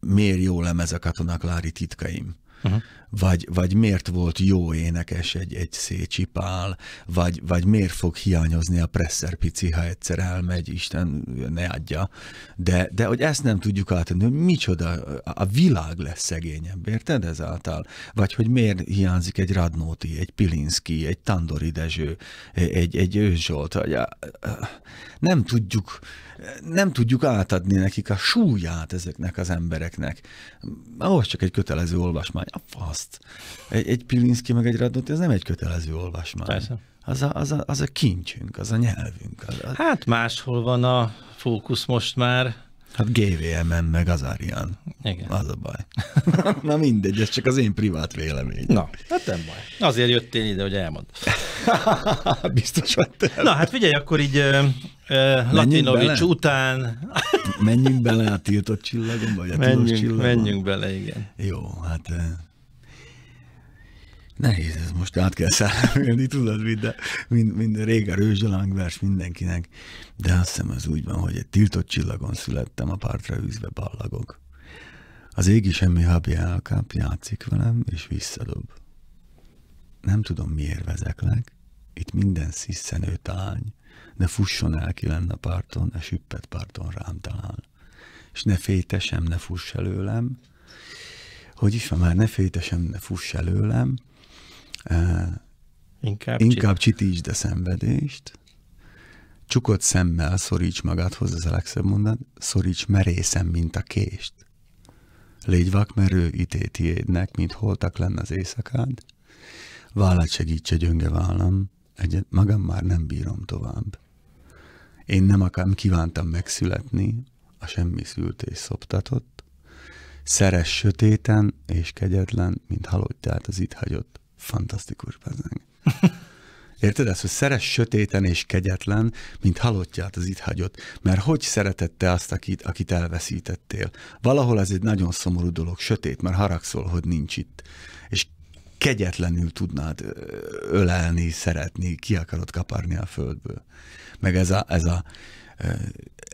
miért jó lemez a Katona lári titkaim uh-huh. vagy, vagy miért volt jó énekes egy, egy Szécsi Pál, vagy, vagy miért fog hiányozni a Presser Pici, ha egyszer elmegy, Isten ne adja. De, de hogy ezt nem tudjuk átadni, hogy micsoda, a világ lesz szegényebb, érted ezáltal? Vagy hogy miért hiányzik egy Radnóti, egy Pilinszki, egy Tandori Dezső, egy, egy Őzsolt, vagy nem tudjuk nem tudjuk átadni nekik a súlyát ezeknek az embereknek. Ahhoz csak egy kötelező olvasmány. A faszt. Egy, egy Pilinszki meg egy Radnóti, ez nem egy kötelező olvasmány. Persze. Az a, az, a, az a kincsünk, az a nyelvünk. Az a... Hát máshol van a fókusz most már, Hát GVM-en meg Azarian. Igen. Az a baj. *laughs* Na mindegy, ez csak az én privát vélemény. Na, hát nem baj. Azért jöttél ide, hogy elmond. *laughs* Biztos vagy te. Na hát figyelj, akkor így uh, Latinovics után... menjünk bele a tiltott csillagomba, vagy a menjünk, Menjünk bele, igen. Jó, hát Nehéz ez most, át kell szállni, tudod, minden, mind, minden rőzsalánk vers mindenkinek, de azt hiszem az úgy van, hogy egy tiltott csillagon születtem, a partra űzve ballagok. Az égi semmi habjákáp játszik velem, és visszadob. Nem tudom, miért vezeklek, itt minden sziszenő talány, ne fusson el ki lenne parton, e süppet parton rám talál. És ne fétesem, ne fuss előlem, hogy is van már, ne fétesem, ne fuss előlem, Inkább, inkább csitítsd a szenvedést, csukott szemmel szoríts magadhoz, ez a legszebb mondat, szoríts merészen, mint a kést. Légy vakmerő itétiédnek, mint holtak lenne az éjszakád, vállat segítse gyönge vállam, egyet magam már nem bírom tovább. Én nem akarom, kívántam megszületni, a semmi szült és szoptatott, szeres sötéten és kegyetlen, mint halott az itt hagyott Fantasztikus bezeng. Érted ezt, hogy szeres sötéten és kegyetlen, mint halottját az itt hagyott, mert hogy szeretette azt, akit, akit elveszítettél? Valahol ez egy nagyon szomorú dolog, sötét, mert haragszol, hogy nincs itt. És kegyetlenül tudnád ölelni, szeretni, ki akarod kaparni a földből. Meg ez a, ez a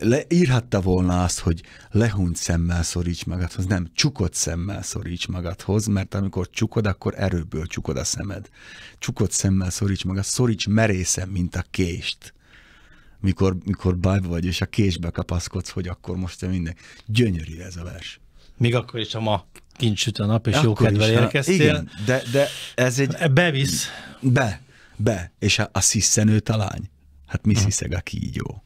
leírhatta írhatta volna azt, hogy lehúnyt szemmel szoríts magadhoz, nem, csukott szemmel szoríts magadhoz, mert amikor csukod, akkor erőből csukod a szemed. Csukott szemmel szoríts magad, szoríts merészen, mint a kést. Mikor, mikor bajba vagy, és a késbe kapaszkodsz, hogy akkor most te minden. Gyönyörű ez a vers. Még akkor is, ha ma süt a nap, és akkor jó kedvel érkeztél. Igen, de, de ez egy... E, bevisz. Be, be. És a, a sziszenő talány. Hát mi mhm. sziszeg a kígyó?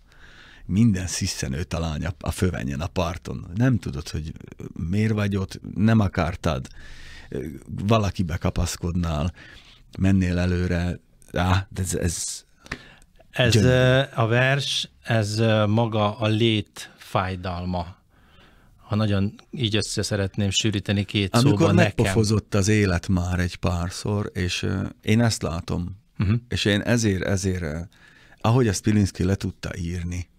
minden sziszenő talány a, a fövenyen, a parton. Nem tudod, hogy miért vagy ott, nem akartad, valakibe kapaszkodnál, mennél előre, á, de ez, ez ez a vers, ez maga a lét fájdalma. Ha nagyon így össze szeretném sűríteni két Amikor szóban nekem. Amikor megpofozott az élet már egy párszor, és én ezt látom. Uh-huh. És én ezért, ezért, ahogy ezt Pilinszki le tudta írni,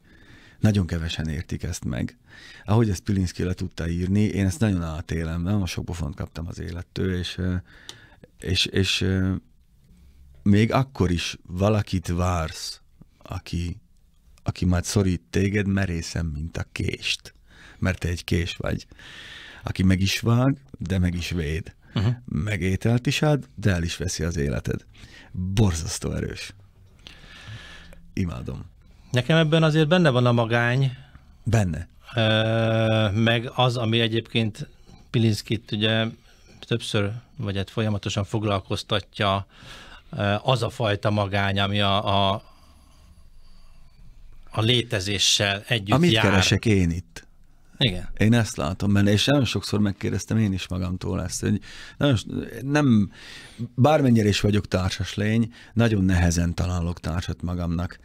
nagyon kevesen értik ezt meg. Ahogy ezt Pilinszki le tudta írni, én ezt nagyon átélem, nagyon sok pofont kaptam az élettől, és, és, és még akkor is valakit vársz, aki, aki majd szorít téged merészen, mint a kést. Mert te egy kés vagy. Aki meg is vág, de meg is véd. Uh-huh. Megételt is ad, de el is veszi az életed. Borzasztó erős. Imádom. Nekem ebben azért benne van a magány. Benne. meg az, ami egyébként Pilinszkit ugye többször, vagy hát folyamatosan foglalkoztatja, az a fajta magány, ami a, a, a létezéssel együtt Amit jár. keresek én itt? Igen. Én ezt látom benne, és nagyon sokszor megkérdeztem én is magamtól ezt, hogy nagyon, nem, bármennyire is vagyok társas lény, nagyon nehezen találok társat magamnak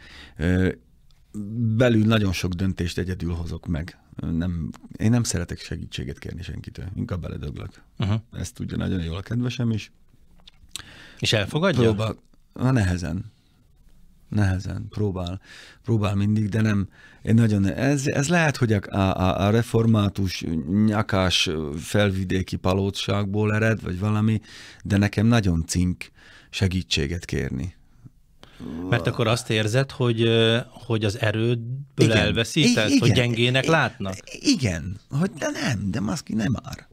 belül nagyon sok döntést egyedül hozok meg. Nem, én nem szeretek segítséget kérni senkitől, inkább beledöglök. Uh-huh. Ezt tudja nagyon jól a kedvesem is. És elfogadja? Próbál, na nehezen. Nehezen, próbál, próbál mindig, de nem, én nagyon, ez, ez lehet, hogy a, a, a református nyakás felvidéki palótságból ered, vagy valami, de nekem nagyon cink segítséget kérni. Mert akkor azt érzed, hogy, hogy az erődből igen. elveszíted, igen. hogy gyengének igen. látnak? Igen, hogy de nem, de maszki nem ár.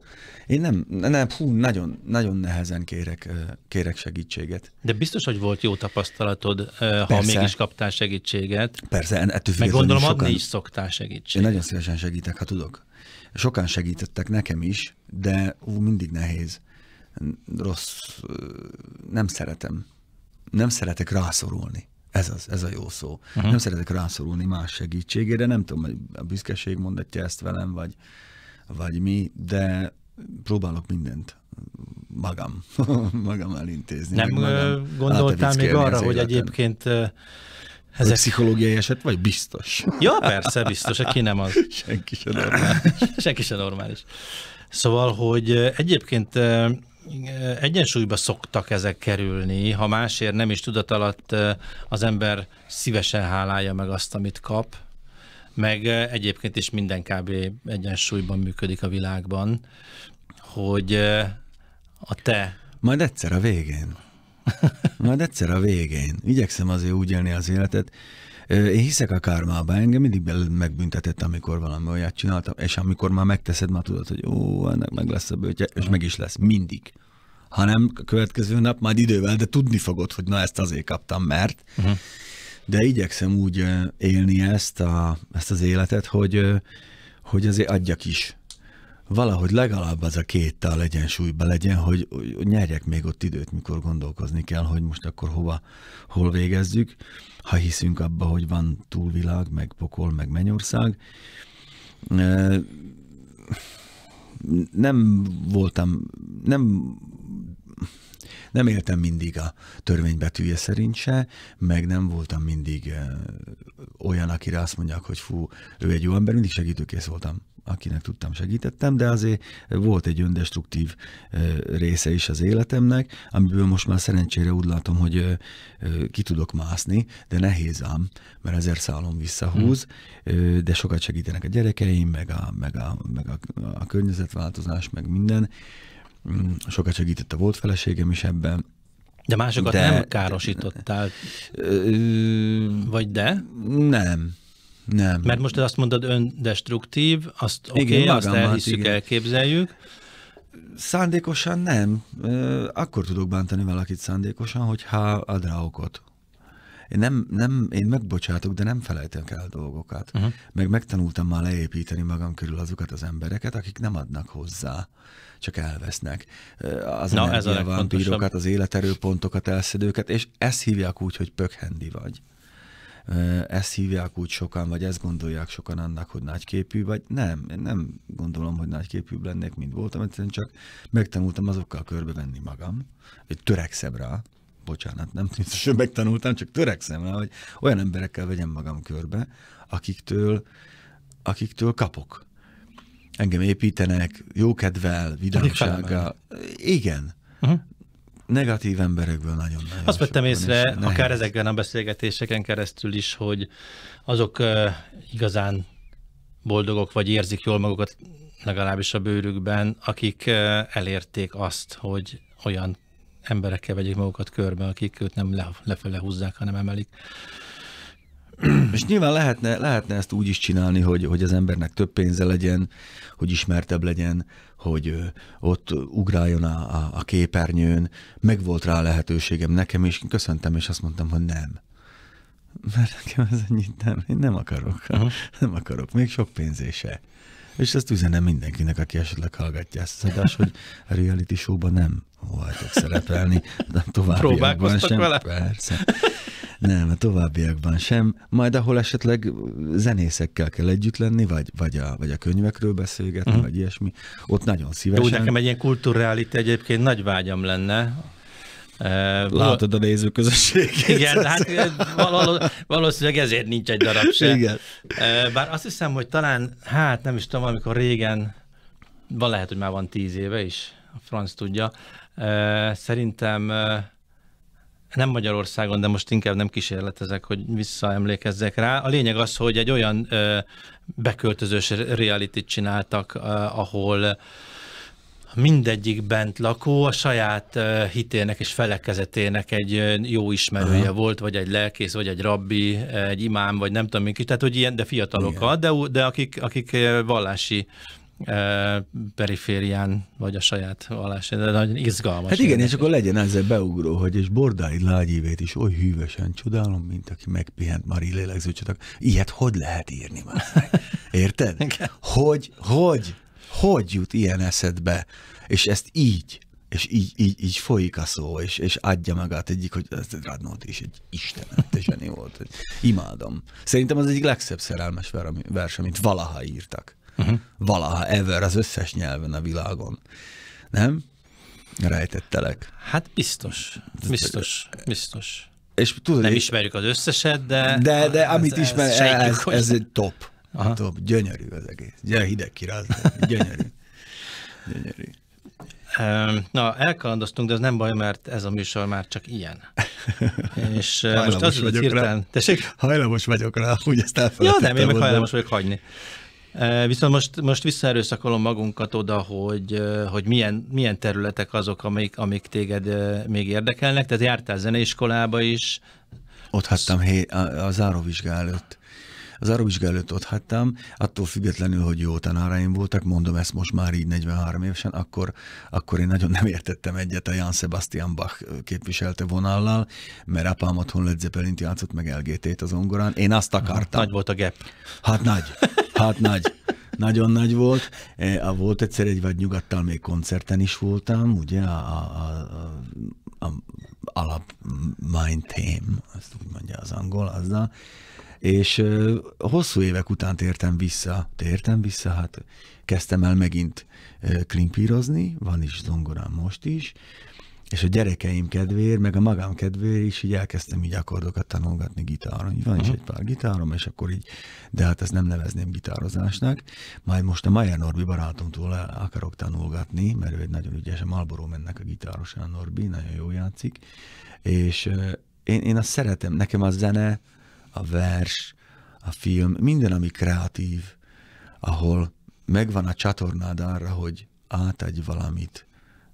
Én nem, nem hú, nagyon, nagyon nehezen kérek, kérek segítséget. De biztos, hogy volt jó tapasztalatod, ha Persze. mégis kaptál segítséget. Persze, ettől Meg gondolom, sokan... adni is szoktál segítséget. Én nagyon szívesen segítek, ha tudok. Sokan segítettek nekem is, de ú, mindig nehéz. Rossz, nem szeretem nem szeretek rászorulni. Ez, az, ez a jó szó. Uh-huh. Nem szeretek rászorulni más segítségére, nem tudom, hogy a büszkeség mondatja ezt velem, vagy, vagy mi, de próbálok mindent magam, *laughs* magam elintézni. Nem magam gondoltál még arra, hogy egyébként ezek... Vagy pszichológiai eset, vagy biztos? Ja, persze, biztos, aki nem az. *laughs* Senki se normális. Senki se normális. Szóval, hogy egyébként egyensúlyba szoktak ezek kerülni, ha másért nem is tudat alatt az ember szívesen hálálja meg azt, amit kap, meg egyébként is minden kb. egyensúlyban működik a világban, hogy a te... Majd egyszer a végén. Majd egyszer a végén. Igyekszem azért úgy élni az életet, én hiszek a kármába, engem mindig megbüntetett, amikor valami olyat csináltam, és amikor már megteszed, már tudod, hogy ó, ennek meg lesz a bőtje, és meg is lesz, mindig hanem a következő nap majd idővel, de tudni fogod, hogy na ezt azért kaptam, mert. Uh-huh. De igyekszem úgy élni ezt, a, ezt az életet, hogy, hogy azért adjak is. Valahogy legalább az a két tal legyen súlyba legyen, hogy, hogy nyerjek még ott időt, mikor gondolkozni kell, hogy most akkor hova, hol végezzük ha hiszünk abba, hogy van túlvilág, meg pokol, meg mennyország. Nem voltam, nem nem éltem mindig a törvénybetűje szerint se, meg nem voltam mindig olyan, akire azt mondják, hogy fú, ő egy jó ember, mindig segítőkész voltam akinek tudtam, segítettem, de azért volt egy öndestruktív része is az életemnek, amiből most már szerencsére úgy látom, hogy ki tudok mászni, de nehéz ám, mert ezer szálon visszahúz, hmm. de sokat segítenek a gyerekeim, meg a, meg a, meg a, a környezetváltozás, meg minden. Hm, sokat segített a volt feleségem is ebben, de másokat de... nem károsítottál. Vagy de? Nem. Nem. Mert most azt mondod öndestruktív, azt oké, okay, azt elhiszük, igen. elképzeljük. Szándékosan nem. Akkor tudok bántani valakit szándékosan, hogyha ad rá okot én, nem, nem, én megbocsátok, de nem felejtem el dolgokat. Uh-huh. Meg megtanultam már leépíteni magam körül azokat az embereket, akik nem adnak hozzá, csak elvesznek. Az Na, ez a vampírokat, az életerőpontokat, elszedőket, és ezt hívják úgy, hogy pökhendi vagy. Ezt hívják úgy sokan, vagy ezt gondolják sokan annak, hogy nagyképű vagy. Nem, én nem gondolom, hogy nagyképűbb lennék, mint voltam, egyszerűen csak megtanultam azokkal körbevenni magam, hogy törekszem rá, bocsánat, nem biztos, hogy *laughs* megtanultam, csak törekszem rá, hogy olyan emberekkel vegyem magam körbe, akiktől, akiktől kapok. Engem építenek, jókedvel, vidámsággal. Igen. Uh-huh negatív emberekből nagyon nagyon Azt vettem észre, is, akár nehéz. ezekben a beszélgetéseken keresztül is, hogy azok uh, igazán boldogok, vagy érzik jól magukat legalábbis a bőrükben, akik uh, elérték azt, hogy olyan emberekkel vegyék magukat körbe, akik őt nem le, lefele húzzák, hanem emelik. És nyilván lehetne, lehetne ezt úgy is csinálni, hogy, hogy az embernek több pénze legyen, hogy ismertebb legyen, hogy ott ugráljon a, a, a képernyőn. Meg volt rá lehetőségem nekem, és köszöntem, és azt mondtam, hogy nem. Mert nekem ez annyit nem, én nem akarok. Uh-huh. Nem akarok, még sok pénzé se. És ezt üzenem mindenkinek, aki esetleg hallgatja ezt az adást, hogy a reality showban nem voltok szerepelni, de továbbiakban sem. Vele? Persze. Nem, a továbbiakban sem. Majd ahol esetleg zenészekkel kell együtt lenni, vagy, vagy, a, vagy a könyvekről beszélgetni, uh-huh. vagy ilyesmi, ott nagyon szívesen. Jó, nekem egy ilyen kulturálit egyébként nagy vágyam lenne, e, Látod a nézőközösséget. Igen, hát e, valószínűleg ezért nincs egy darab sem. Igen. E, bár azt hiszem, hogy talán, hát nem is tudom, amikor régen, van lehet, hogy már van tíz éve is, a franc tudja, Szerintem nem Magyarországon, de most inkább nem kísérletezek, hogy visszaemlékezzek rá. A lényeg az, hogy egy olyan beköltözős reality csináltak, ahol mindegyik bent lakó a saját hitének és felekezetének egy jó ismerője Aha. volt, vagy egy lelkész, vagy egy rabbi, egy imám, vagy nem tudom ki, tehát hogy ilyen, de fiatalokat, de, de akik, akik vallási periférián, vagy a saját vallás, de nagyon izgalmas. Hát igen, érdekes. és akkor legyen ezzel beugró, hogy és Bordáid Lágyévét is oly hűvesen csodálom, mint aki megpihent Mari lélegzőcsatak. Ilyet hogy lehet írni már? *laughs* Érted? Hogy, hogy, hogy jut ilyen eszedbe? És ezt így, és így, így, így folyik a szó, és, és adja magát egyik, hogy ez egy Radnót is egy istenete zseni volt. Imádom. Szerintem az egyik legszebb szerelmes vers, amit valaha írtak uh-huh. valaha, ever, az összes nyelven a világon. Nem? Rejtettelek. Hát biztos, biztos, biztos. És tudod, nem ismerjük az összeset, de... De, de amit ismer, ez, sejtjük, ez, ez egy top. Aha. Top, gyönyörű az egész. Gyere, hideg kiráz, gyönyörű. gyönyörű. Na, elkalandoztunk, de az nem baj, mert ez a műsor már csak ilyen. És *laughs* eh, hajlamos most az vagyok hirtelen... Tessék? Hajlamos vagyok rá, hogy ezt elfelejtettem. Ja, nem, én meg hajlamos vagyok hagyni. Eh, viszont most, most visszaerőszakolom magunkat oda, hogy, eh, hogy milyen, milyen területek azok, amik, amik téged eh, még érdekelnek. Tehát jártál zeneiskolába is. Ott hattam a, a záróvizsga előtt az árvizsga előtt ott hagytam, attól függetlenül, hogy jó tanáraim voltak, mondom ezt most már így 43 évesen, akkor, akkor én nagyon nem értettem egyet a Jan Sebastian Bach képviselte vonallal, mert apám otthon Led Zeppelin-t játszott meg LGT-t az ongorán. Én azt akartam. Nagy volt a gap. Hát nagy. Hát nagy nagyon nagy volt. E, a volt egyszer egy vagy nyugattal még koncerten is voltam, ugye a, a, a, a alap main theme, azt úgy mondja az angol, azzal és hosszú évek után tértem vissza, tértem vissza, hát kezdtem el megint klimpírozni, van is zongorám most is, és a gyerekeim kedvéért, meg a magám kedvéért is így elkezdtem így akkordokat tanulgatni gitáron. Így van Aha. is egy pár gitárom, és akkor így, de hát ezt nem nevezném gitározásnak. Majd most a Mayer Norbi barátomtól akarok tanulgatni, mert ő egy nagyon ügyes, a Malboró mennek a gitárosan a Norbi, nagyon jó játszik, és én, én azt szeretem, nekem a zene, a vers, a film, minden, ami kreatív, ahol megvan a csatornád arra, hogy átadj valamit,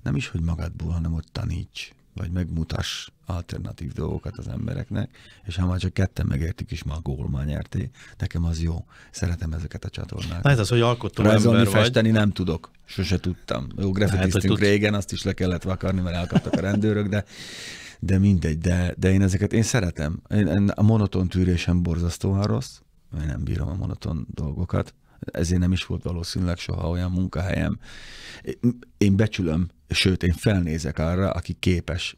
nem is, hogy magadból, hanem ott taníts, vagy megmutass alternatív dolgokat az embereknek, és ha már csak ketten megértik is, ma a gól már nyerté, nekem az jó. Szeretem ezeket a csatornákat. ez az, hogy alkotó Rajzolni, ember festeni vagy. nem tudok. Sose tudtam. Jó, grafitisztünk hát, régen, azt is le kellett vakarni, mert elkaptak a rendőrök, de de mindegy, de, de én ezeket, én szeretem. Én, én a monoton tűrésem borzasztóan rossz, én nem bírom a monoton dolgokat, ezért nem is volt valószínűleg soha olyan munkahelyem. Én becsülöm, sőt, én felnézek arra, aki képes.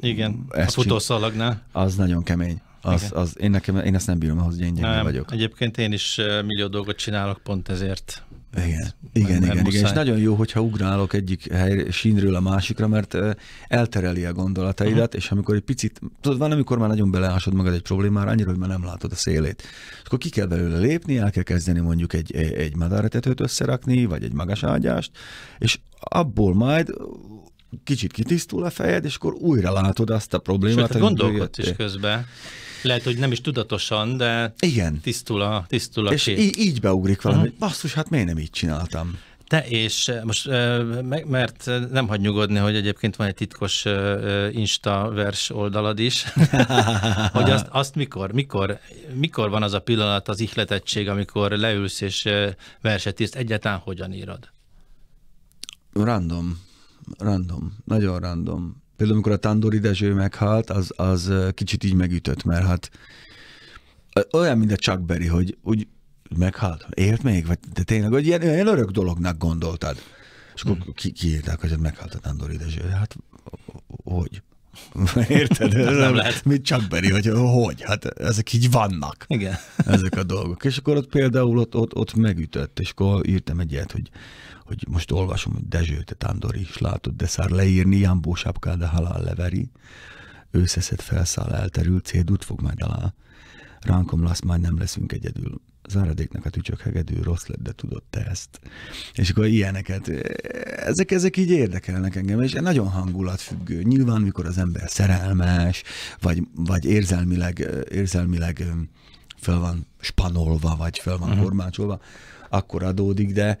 Igen, a futószalagnál. Az nagyon kemény az, az én, nekem, én ezt nem bírom, ahhoz én gyenge vagyok. Egyébként én is millió dolgot csinálok pont ezért. Igen, mert igen, igen, igen. És nagyon jó, hogyha ugrálok egyik hely sínről a másikra, mert eltereli a gondolataidat, uh-huh. és amikor egy picit, tudod, van, amikor már nagyon beleásod magad egy problémára, annyira, hogy már nem látod a szélét. És akkor ki kell belőle lépni, el kell kezdeni mondjuk egy, egy, egy madáretetőt összerakni, vagy egy magas ágyást, és abból majd kicsit kitisztul a fejed, és akkor újra látod azt a problémát. Sőt, hát a gondolkodt is közben. Lehet, hogy nem is tudatosan, de Igen. tisztul a, tisztul a És kép. Í- így beugrik valami, uh-huh. basszus, hát miért nem így csináltam? Te és eh, most, eh, mert eh, nem hagy nyugodni, hogy egyébként van egy titkos Insta vers oldalad is, *laughs* hogy azt, azt mikor, mikor, mikor van az a pillanat, az ihletettség, amikor leülsz és verset írsz, egyáltalán hogyan írod? Random. Random. Nagyon random. Például amikor a Tandori Dezső meghalt, az, az kicsit így megütött, mert hát olyan, mint a Chuck Berry, hogy úgy meghalt, élt még, vagy de tényleg, hogy ilyen, ilyen örök dolognak gondoltad. És akkor hmm. ki, kiírták, hogy meghalt a Tandori Dezső. Hát hogy? *laughs* Érted? Hát nem, nem lehet. Mit csak Beri, hogy hogy? Hát ezek így vannak. Igen. ezek a dolgok. És akkor ott például ott, ott, ott megütött, és akkor írtam egyet, hogy hogy most olvasom, hogy Dezső, te Tándor is látod, de szár leírni, Bósápká, de halál leveri, őszeszed felszáll, elterül, cédút fog majd alá. Ránkom lesz, majd nem leszünk egyedül. Záradéknak a tücsök hegedű, rossz lett, de tudod te ezt. És akkor ilyeneket, ezek, ezek így érdekelnek engem, és nagyon hangulatfüggő. Nyilván, mikor az ember szerelmes, vagy, vagy érzelmileg, érzelmileg fel van spanolva, vagy fel van uh-huh. akkor adódik, de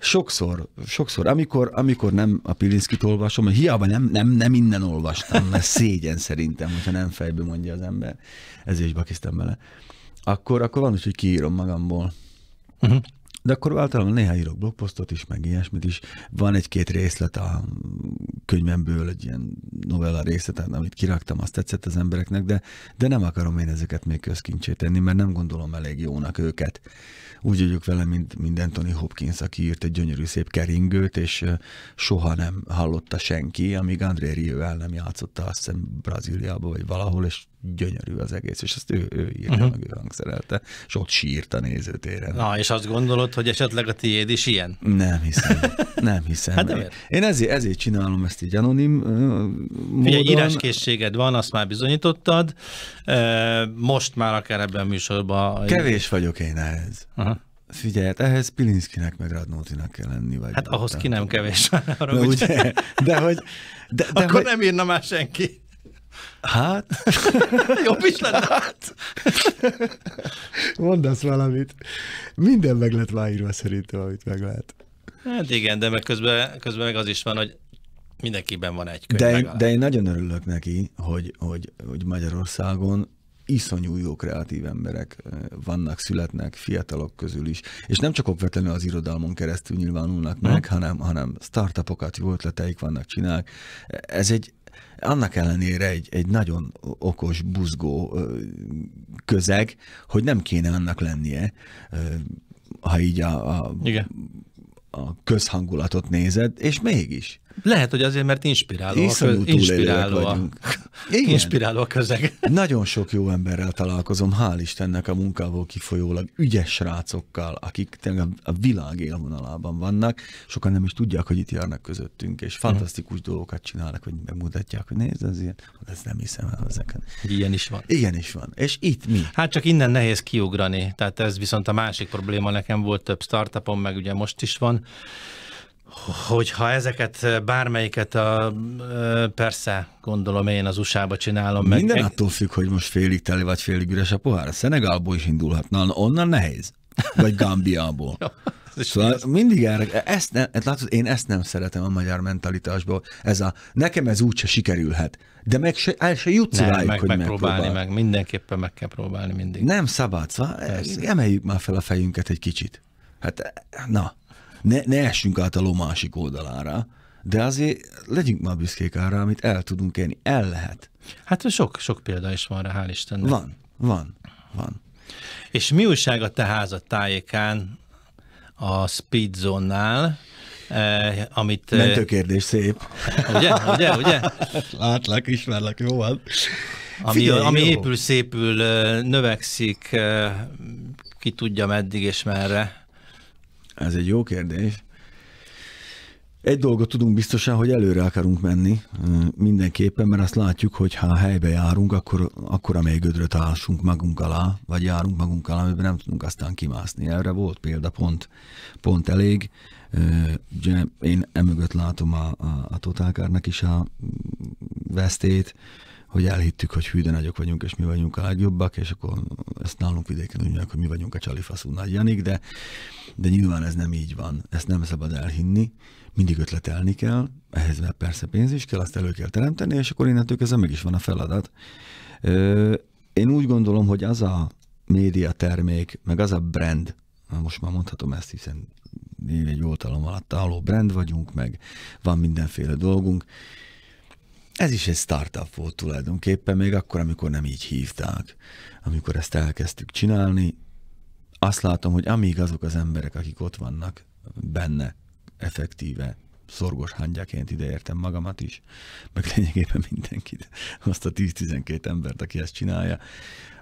Sokszor, sokszor, amikor, amikor nem a Pilinszkit olvasom, hiába nem, nem, nem innen olvastam, mert *laughs* szégyen szerintem, hogyha nem fejbe mondja az ember, ezért is bakisztem bele, akkor, akkor van úgy, hogy kiírom magamból. Uh-huh de akkor általában néha írok blogposztot is, meg ilyesmit is. Van egy-két részlet a könyvemből, egy ilyen novella részlet, amit kiraktam, azt tetszett az embereknek, de, de nem akarom én ezeket még közkincsé tenni, mert nem gondolom elég jónak őket. Úgy vagyok vele, mint, mint Anthony Hopkins, aki írt egy gyönyörű szép keringőt, és soha nem hallotta senki, amíg André Rieu el nem játszotta azt hiszem Brazíliába, vagy valahol, és gyönyörű az egész, és ezt ő, ő írta, uh-huh. meg ő hangszerelte, és ott sírt a nézőtéren. Na, és azt gondolod, hogy esetleg a tiéd is ilyen? Nem hiszem, *laughs* nem hiszem. hát nem Én ezért, ezért csinálom ezt így anonim uh, módon. Ugye íráskészséged van, azt már bizonyítottad, uh, most már akár ebben a műsorban. Kevés vagyok én ehhez. Uh-huh. Figyelj, hát ehhez Pilinszkinek meg Radnótinak kell lenni. Vagy hát ahhoz ki nem kevés. Arra, de, ugye? De hogy, de, de, Akkor hogy... nem írna már senki. Hát, *laughs* jobb is lenne. Hát. Mondasz valamit. Minden meg lett váírva szerintem, amit meg lehet. Hát igen, de meg közben, közben meg az is van, hogy mindenkiben van egy könyv. De, én, de én nagyon örülök neki, hogy, hogy, hogy Magyarországon iszonyú jó kreatív emberek vannak, születnek fiatalok közül is. És nem csak okvetlenül az irodalmon keresztül nyilvánulnak meg, mm. hanem, hanem startupokat, jó ötleteik vannak, csinálják. Ez egy, annak ellenére egy, egy nagyon okos, buzgó közeg, hogy nem kéne annak lennie, ha így a, a, Igen. a közhangulatot nézed, és mégis. Lehet, hogy azért, mert inspiráló, Iszonyú a, köz, inspiráló, a, *laughs* Igen. inspiráló a közeg. *laughs* Nagyon sok jó emberrel találkozom, hál' Istennek a munkából kifolyólag ügyes srácokkal, akik tényleg a világ élvonalában vannak, sokan nem is tudják, hogy itt járnak közöttünk, és fantasztikus dolgokat csinálnak, hogy megmutatják, hogy nézd, ez ilyen, hát ez nem hiszem el ezeken. Ilyen is van. Ilyen is van. És itt mi? Hát csak innen nehéz kiugrani, tehát ez viszont a másik probléma, nekem volt több startupom, meg ugye most is van, Hogyha ezeket eh, bármelyiket, a, eh, persze, gondolom én az USA-ba csinálom meg. Minden attól függ, hogy most félig teli vagy félig üres a pohár. A Szenegálból is indulhatna, onnan nehéz. Vagy Gambiából. *laughs* Szóval mindig erre, ezt nem, hát látod, én ezt nem szeretem a magyar mentalitásból. Ez a, nekem ez úgyse sikerülhet. De meg se, el se jutsz nem, rájuk, meg, hogy megpróbálni, megpróbál. meg mindenképpen meg kell próbálni mindig. Nem szabad, szóval emeljük már fel a fejünket egy kicsit. Hát, eh, na ne, ne essünk át a ló másik oldalára, de azért legyünk már büszkék arra, amit el tudunk élni. El lehet. Hát sok, sok példa is van rá, hál' Istennek. Van, van, van. És mi újság a te házad tájékán, a Speed Zone-nál, eh, amit... Eh, Mentő kérdés, szép. *laughs* Ugye, ugye, ugye? Látlak, ismerlek, jó van. Ami, Figyelj, ami épül, szépül, eh, növekszik, eh, ki tudja meddig és merre. Ez egy jó kérdés. Egy dolgot tudunk biztosan, hogy előre akarunk menni mindenképpen, mert azt látjuk, hogy ha helybe járunk, akkor, akkor amely gödröt ássunk magunk alá, vagy járunk magunk alá, amiben nem tudunk aztán kimászni. Erre volt példa pont, pont elég. Ugye én emögött látom a, a, a totálkárnak is a vesztét, hogy elhittük, hogy hűden nagyok vagyunk, és mi vagyunk a legjobbak, és akkor ezt nálunk vidéken úgy hogy mi vagyunk a csalifaszú nagy Janik, de, de nyilván ez nem így van. Ezt nem szabad elhinni, mindig ötletelni kell, ehhez már persze pénz is kell, azt elő kell teremteni, és akkor innentől kezdve meg is van a feladat. Én úgy gondolom, hogy az a média termék, meg az a brand, most már mondhatom ezt, hiszen én egy oltalom alatt álló brand vagyunk, meg van mindenféle dolgunk, ez is egy startup volt tulajdonképpen, még akkor, amikor nem így hívták. Amikor ezt elkezdtük csinálni, azt látom, hogy amíg azok az emberek, akik ott vannak benne, effektíve szorgos hangyáként ideértem magamat is, meg lényegében mindenkit, azt a 10-12 embert, aki ezt csinálja,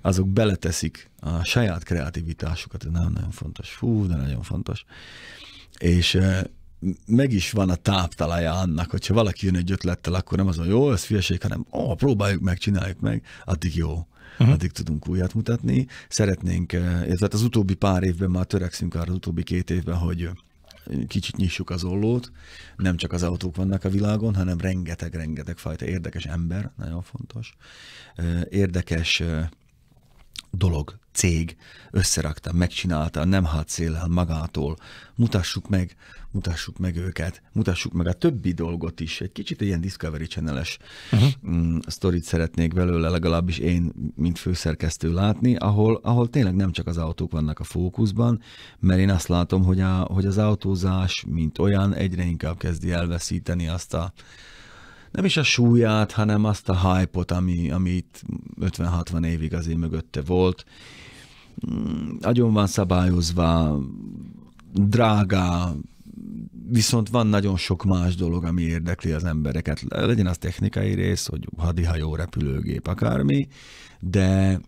azok beleteszik a saját kreativitásukat, ez nagyon-nagyon fontos, fú, de nagyon fontos, és eh, meg is van a táptalaja annak, hogyha valaki jön egy ötlettel, akkor nem az, hogy jó, ez fieség, hanem ó, próbáljuk meg, csináljuk meg, addig jó. Uh-huh. Addig tudunk újat mutatni. Szeretnénk, eh, ez az utóbbi pár évben már törekszünk arra, az utóbbi két évben, hogy eh, kicsit nyissuk az ollót, nem csak az autók vannak a világon, hanem rengeteg-rengeteg fajta érdekes ember, nagyon fontos, eh, érdekes dolog, cég összerakta, megcsinálta, nem hátszéllel magától. Mutassuk meg, mutassuk meg őket, mutassuk meg a többi dolgot is. Egy kicsit ilyen Discovery Channel-es uh-huh. sztorit szeretnék belőle, legalábbis én, mint főszerkesztő látni, ahol, ahol tényleg nem csak az autók vannak a fókuszban, mert én azt látom, hogy, a, hogy az autózás, mint olyan, egyre inkább kezdi elveszíteni azt a nem is a súlyát, hanem azt a hype-ot, ami, ami itt 50-60 évig azért mögötte volt. Mm, nagyon van szabályozva, drága, viszont van nagyon sok más dolog, ami érdekli az embereket. Legyen az technikai rész, hogy hadihajó, repülőgép, akármi, de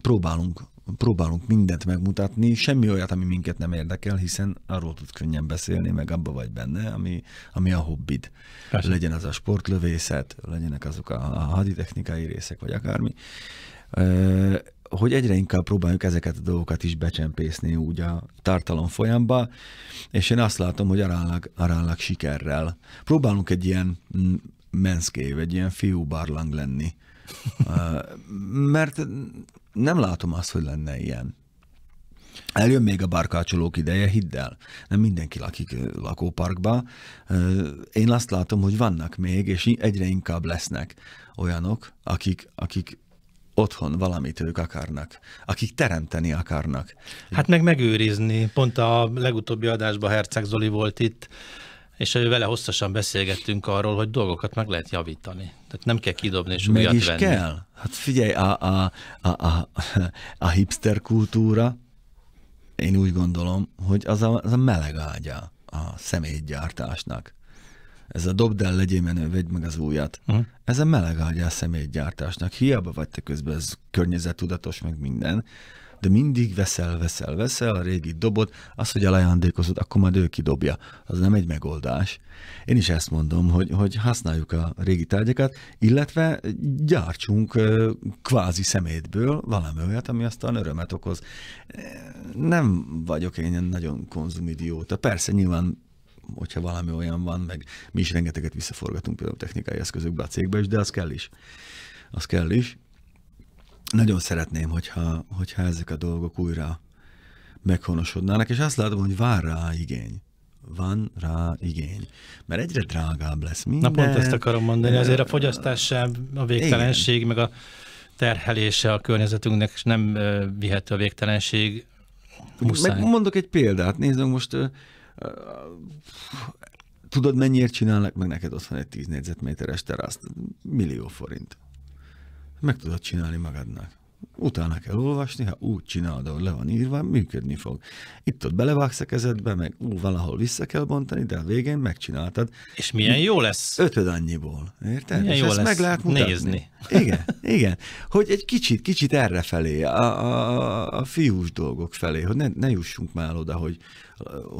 próbálunk próbálunk mindent megmutatni, semmi olyat, ami minket nem érdekel, hiszen arról tud könnyen beszélni, meg abba vagy benne, ami, ami a hobbid. Persze. Legyen az a sportlövészet, legyenek azok a, a haditechnikai részek, vagy akármi hogy egyre inkább próbáljuk ezeket a dolgokat is becsempészni úgy a tartalom folyamba, és én azt látom, hogy aránlag, aránlag sikerrel. Próbálunk egy ilyen mm, menszkév, egy ilyen fiú barlang lenni. *laughs* Mert nem látom azt, hogy lenne ilyen. Eljön még a barkácsolók ideje, hidd el. Nem mindenki lakik lakóparkba. Én azt látom, hogy vannak még, és egyre inkább lesznek olyanok, akik, akik otthon valamit ők akarnak, akik teremteni akarnak. Hát meg megőrizni. Pont a legutóbbi adásban Herceg Zoli volt itt, és vele hosszasan beszélgettünk arról, hogy dolgokat meg lehet javítani. Tehát nem kell kidobni és meg újat is venni. kell. Hát figyelj, a, a, a, a, a hipster kultúra, én úgy gondolom, hogy az a, az a meleg ágya a személygyártásnak ez a dobd el, legyél menő, vegy meg az újat. Uh-huh. Mhm. a meleg hagyja személygyártásnak. Hiába vagy te közben ez környezettudatos, meg minden, de mindig veszel, veszel, veszel, a régi dobot. az, hogy elajándékozod, akkor majd ő kidobja. Az nem egy megoldás. Én is ezt mondom, hogy, hogy használjuk a régi tárgyakat, illetve gyártsunk kvázi szemétből valami olyat, ami aztán örömet okoz. Nem vagyok én nagyon konzumidióta. Persze nyilván hogyha valami olyan van, meg mi is rengeteget visszaforgatunk például technikai eszközökbe a cégbe is, de az kell is. Az kell is. Nagyon szeretném, hogyha, hogyha ezek a dolgok újra meghonosodnának, és azt látom, hogy vár rá igény van rá igény. Mert egyre drágább lesz minden. Na pont ezt akarom mondani, azért a fogyasztás sem, a végtelenség, Igen. meg a terhelése a környezetünknek és nem vihető a végtelenség. Muszáj. Meg mondok egy példát, nézzünk most Tudod, mennyiért csinálnak meg neked otthon egy 10 négyzetméteres teraszt? Millió forint. Meg tudod csinálni magadnak. Utána kell olvasni, ha úgy csinálod, ahogy le van írva, működni fog. Itt-ott belevágsz a kezedbe, meg ú, valahol vissza kell bontani, de a végén megcsináltad. És milyen jó lesz? Ötöd annyiból, érted? Milyen És jó ezt lesz meg lehet mutatni. nézni. Igen, igen. Hogy egy kicsit, kicsit erre felé a, a, a fiús dolgok felé, hogy ne, ne jussunk már oda, hogy,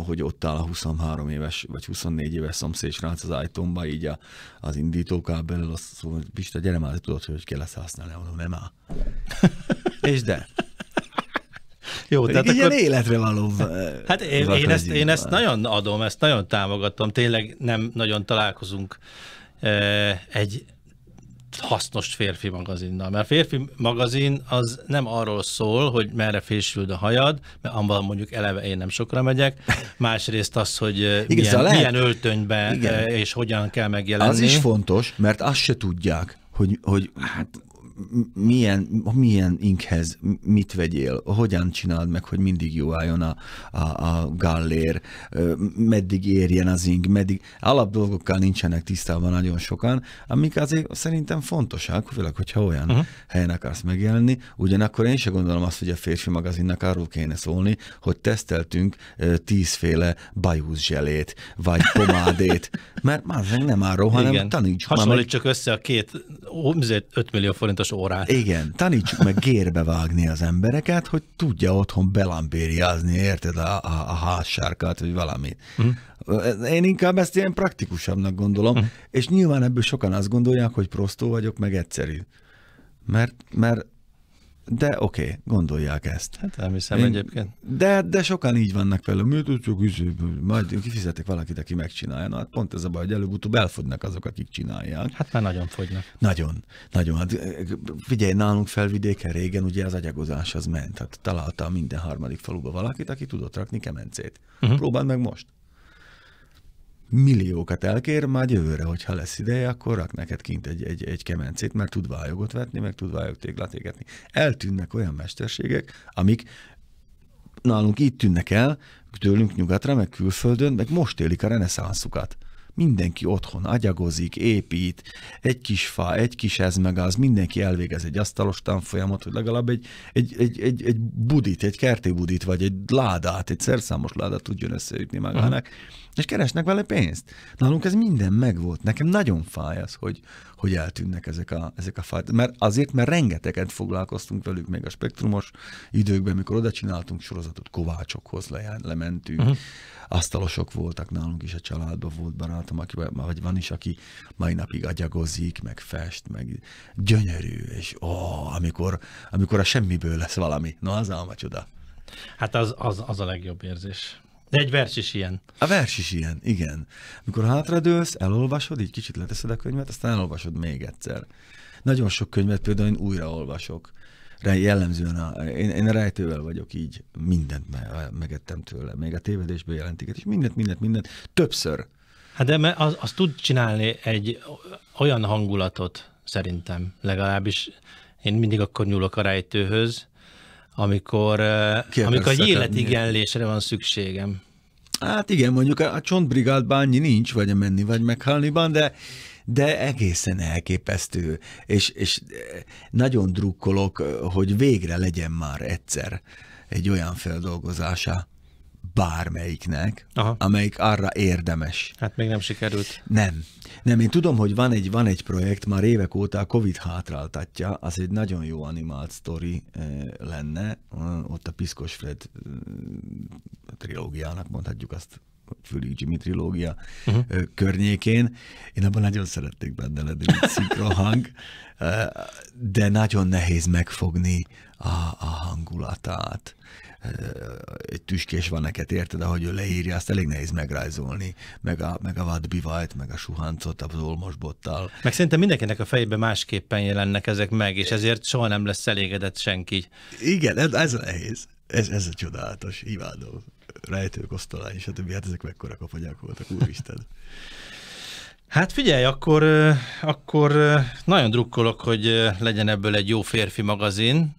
hogy ott áll a 23 éves vagy 24 éves szomszédsrác az ajtomba, így a, az indítókábelől azt mondja, hogy Pista, gyere már, tudod, hogy kell ezt használni, mondom, nem áll. És de. Jó, Pedig tehát egy akkor... életre való. Hát én, én, ezt, én ezt nagyon adom, ezt nagyon támogatom. Tényleg nem nagyon találkozunk egy hasznos férfi magazinnal. Mert férfi magazin az nem arról szól, hogy merre fésüld a hajad, mert abban mondjuk eleve én nem sokra megyek, másrészt az, hogy Igen, milyen, lehet... milyen öltönybe Igen. és hogyan kell megjelenni. Az is fontos, mert azt se tudják, hogy, hogy hát, milyen, milyen inkhez mit vegyél, hogyan csináld meg, hogy mindig jó álljon a, a, a gallér, meddig érjen az ink, meddig alapdolgokkal nincsenek tisztában nagyon sokan, amik azért szerintem fontosak, főleg, hogyha olyan uh-huh. helyen akarsz megjelenni. Ugyanakkor én sem gondolom azt, hogy a férfi magazinnak arról kéne szólni, hogy teszteltünk tízféle bajusz zselét, vagy pomádét, *laughs* mert már nem arról, hanem Igen. taníts Hasonlít meg. csak össze a két 5 millió forintos pontos órát. Igen, tanítsuk meg gérbe vágni az embereket, hogy tudja otthon belambériázni, érted, a, a, a házsárkát, vagy valamit. Mm. Én inkább ezt ilyen praktikusabbnak gondolom, mm. és nyilván ebből sokan azt gondolják, hogy prostó vagyok, meg egyszerű. Mert, mert de oké, okay, gondolják ezt. Hát nem hiszem Én, egyébként. De, de sokan így vannak velem, mi tudjuk, majd kifizetek valakit, aki megcsinálja. Na, hát pont ez a baj, hogy előbb-utóbb elfogynak azok, akik csinálják. Hát már nagyon fognak. Nagyon, nagyon. Hát, figyelj, nálunk felvidéken régen ugye az agyagozás az ment. Hát találta minden harmadik faluba valakit, aki tudott rakni kemencét. Uh-huh. Próbáld meg most milliókat elkér, már jövőre, hogyha lesz ideje, akkor rak neked kint egy, egy, egy kemencét, mert tud vályogot vetni, meg tud téglát égetni. Eltűnnek olyan mesterségek, amik nálunk így tűnnek el, tőlünk nyugatra, meg külföldön, meg most élik a reneszánszukat. Mindenki otthon agyagozik, épít, egy kis fa, egy kis ez meg az, mindenki elvégez egy asztalos tanfolyamot, hogy legalább egy, egy, egy, egy, egy budit, egy kerti budit, vagy egy ládát, egy szerszámos ládát tudjon összeütni magának. Uh-huh és keresnek vele pénzt. Nálunk ez minden megvolt. Nekem nagyon fáj az, hogy, hogy eltűnnek ezek a, ezek a fajta. Mert azért, mert rengeteget foglalkoztunk velük még a spektrumos időkben, mikor oda csináltunk sorozatot, kovácsokhoz le, lementünk, uh-huh. asztalosok voltak nálunk is a családban, volt barátom, aki, vagy van is, aki mai napig agyagozik, meg fest, meg gyönyörű, és ó, amikor, amikor a semmiből lesz valami. Na, az álma csoda. Hát az, az, az a legjobb érzés. De egy vers is ilyen. A vers is ilyen, igen. Mikor hátradőlsz, elolvasod, így kicsit leteszed a könyvet, aztán elolvasod még egyszer. Nagyon sok könyvet például én újraolvasok. Rá, jellemzően a, én, én a rejtővel vagyok így, mindent me- megettem tőle, még a tévedés bejelentéket, és mindent, mindent, mindent, többször. Hát de az, az tud csinálni egy olyan hangulatot, szerintem legalábbis. Én mindig akkor nyúlok a rejtőhöz, amikor, amikor egy életigenlésre van szükségem. Hát igen, mondjuk a csontbrigádban annyi nincs, vagy a menni, vagy meghalniban, de, de egészen elképesztő, és, és nagyon drukkolok, hogy végre legyen már egyszer egy olyan feldolgozása bármelyiknek, Aha. amelyik arra érdemes. Hát még nem sikerült. Nem. Nem, én tudom, hogy van egy, van egy projekt, már évek óta a Covid hátráltatja, az egy nagyon jó animált sztori lenne, ott a Piszkos Fred trilógiának mondhatjuk azt, Füli Jimmy trilógia uh-huh. környékén. Én abban nagyon szerették benne lenni, szinkrohang, de nagyon nehéz megfogni a, a hangulatát egy tüskés van neked, érted, ahogy ő leírja, azt elég nehéz megrajzolni, meg a, meg a vadbivajt, meg a suhancot az olmosbottal. Meg szerintem mindenkinek a fejében másképpen jelennek ezek meg, és ezért soha nem lesz elégedett senki. Igen, ez, ez nehéz. Ez, ez a csodálatos, imádom. Rejtők, osztalány, többi, Hát ezek mekkora kapanyák voltak, úristen. *laughs* Hát figyelj, akkor, akkor nagyon drukkolok, hogy legyen ebből egy jó férfi magazin,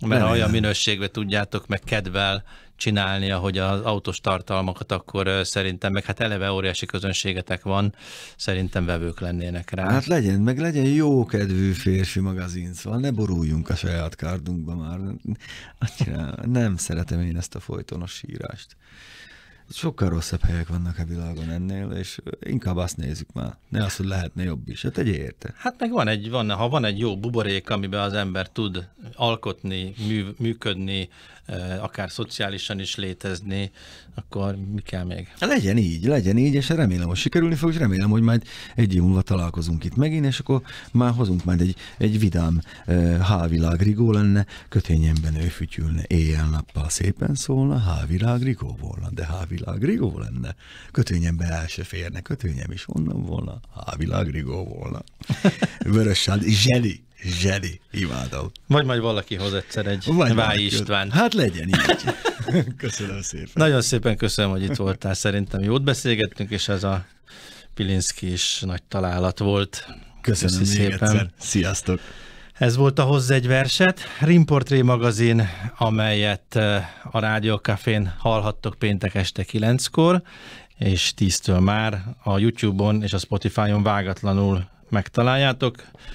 mert ha olyan minőségbe tudjátok, meg kedvel csinálni, ahogy az autós tartalmakat, akkor szerintem, meg hát eleve óriási közönségetek van, szerintem vevők lennének rá. Hát legyen, meg legyen jó kedvű férfi magazin, szóval ne boruljunk a saját kárdunkba már. nem szeretem én ezt a folytonos sírást. Sokkal rosszabb helyek vannak a világon ennél, és inkább azt nézzük már. Ne azt, hogy lehetne jobb is. Hát egy érte. Hát meg van egy, van, ha van egy jó buborék, amiben az ember tud alkotni, mű, működni, eh, akár szociálisan is létezni, akkor mi kell még? Legyen így, legyen így, és remélem, hogy sikerülni fog, és remélem, hogy majd egy év múlva találkozunk itt megint, és akkor már hozunk majd egy, egy vidám eh, hávilág rigó lenne, kötényemben ő fütyülne, éjjel-nappal szépen szólna, hávilág rigó volna, de hávilág világ Rigó lenne. Kötényembe el se férne, kötőnyem is onnan volna, há, világ Rigó volna. *laughs* Vörös Sánd, zseli, zseli, imádom. Vagy majd valaki hoz egyszer egy Vagy Váj István. Hát legyen így. *laughs* köszönöm szépen. Nagyon szépen köszönöm, hogy itt voltál. Szerintem jót beszélgettünk, és ez a Pilinszki is nagy találat volt. Köszönöm köszönöm szépen. egyszer. Sziasztok. Ez volt a Hozz egy verset, Rimportré magazin, amelyet eh, a Rádiókafén hallhattok péntek este 9-kor, és 10-től már a YouTube-on és a Spotify-on vágatlanul megtaláljátok.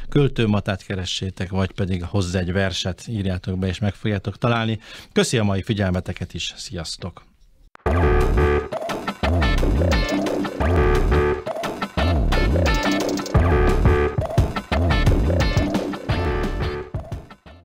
Költőmatát keressétek, vagy pedig Hozz egy verset írjátok be, és meg fogjátok találni. Köszi a mai figyelmeteket is, sziasztok! thank you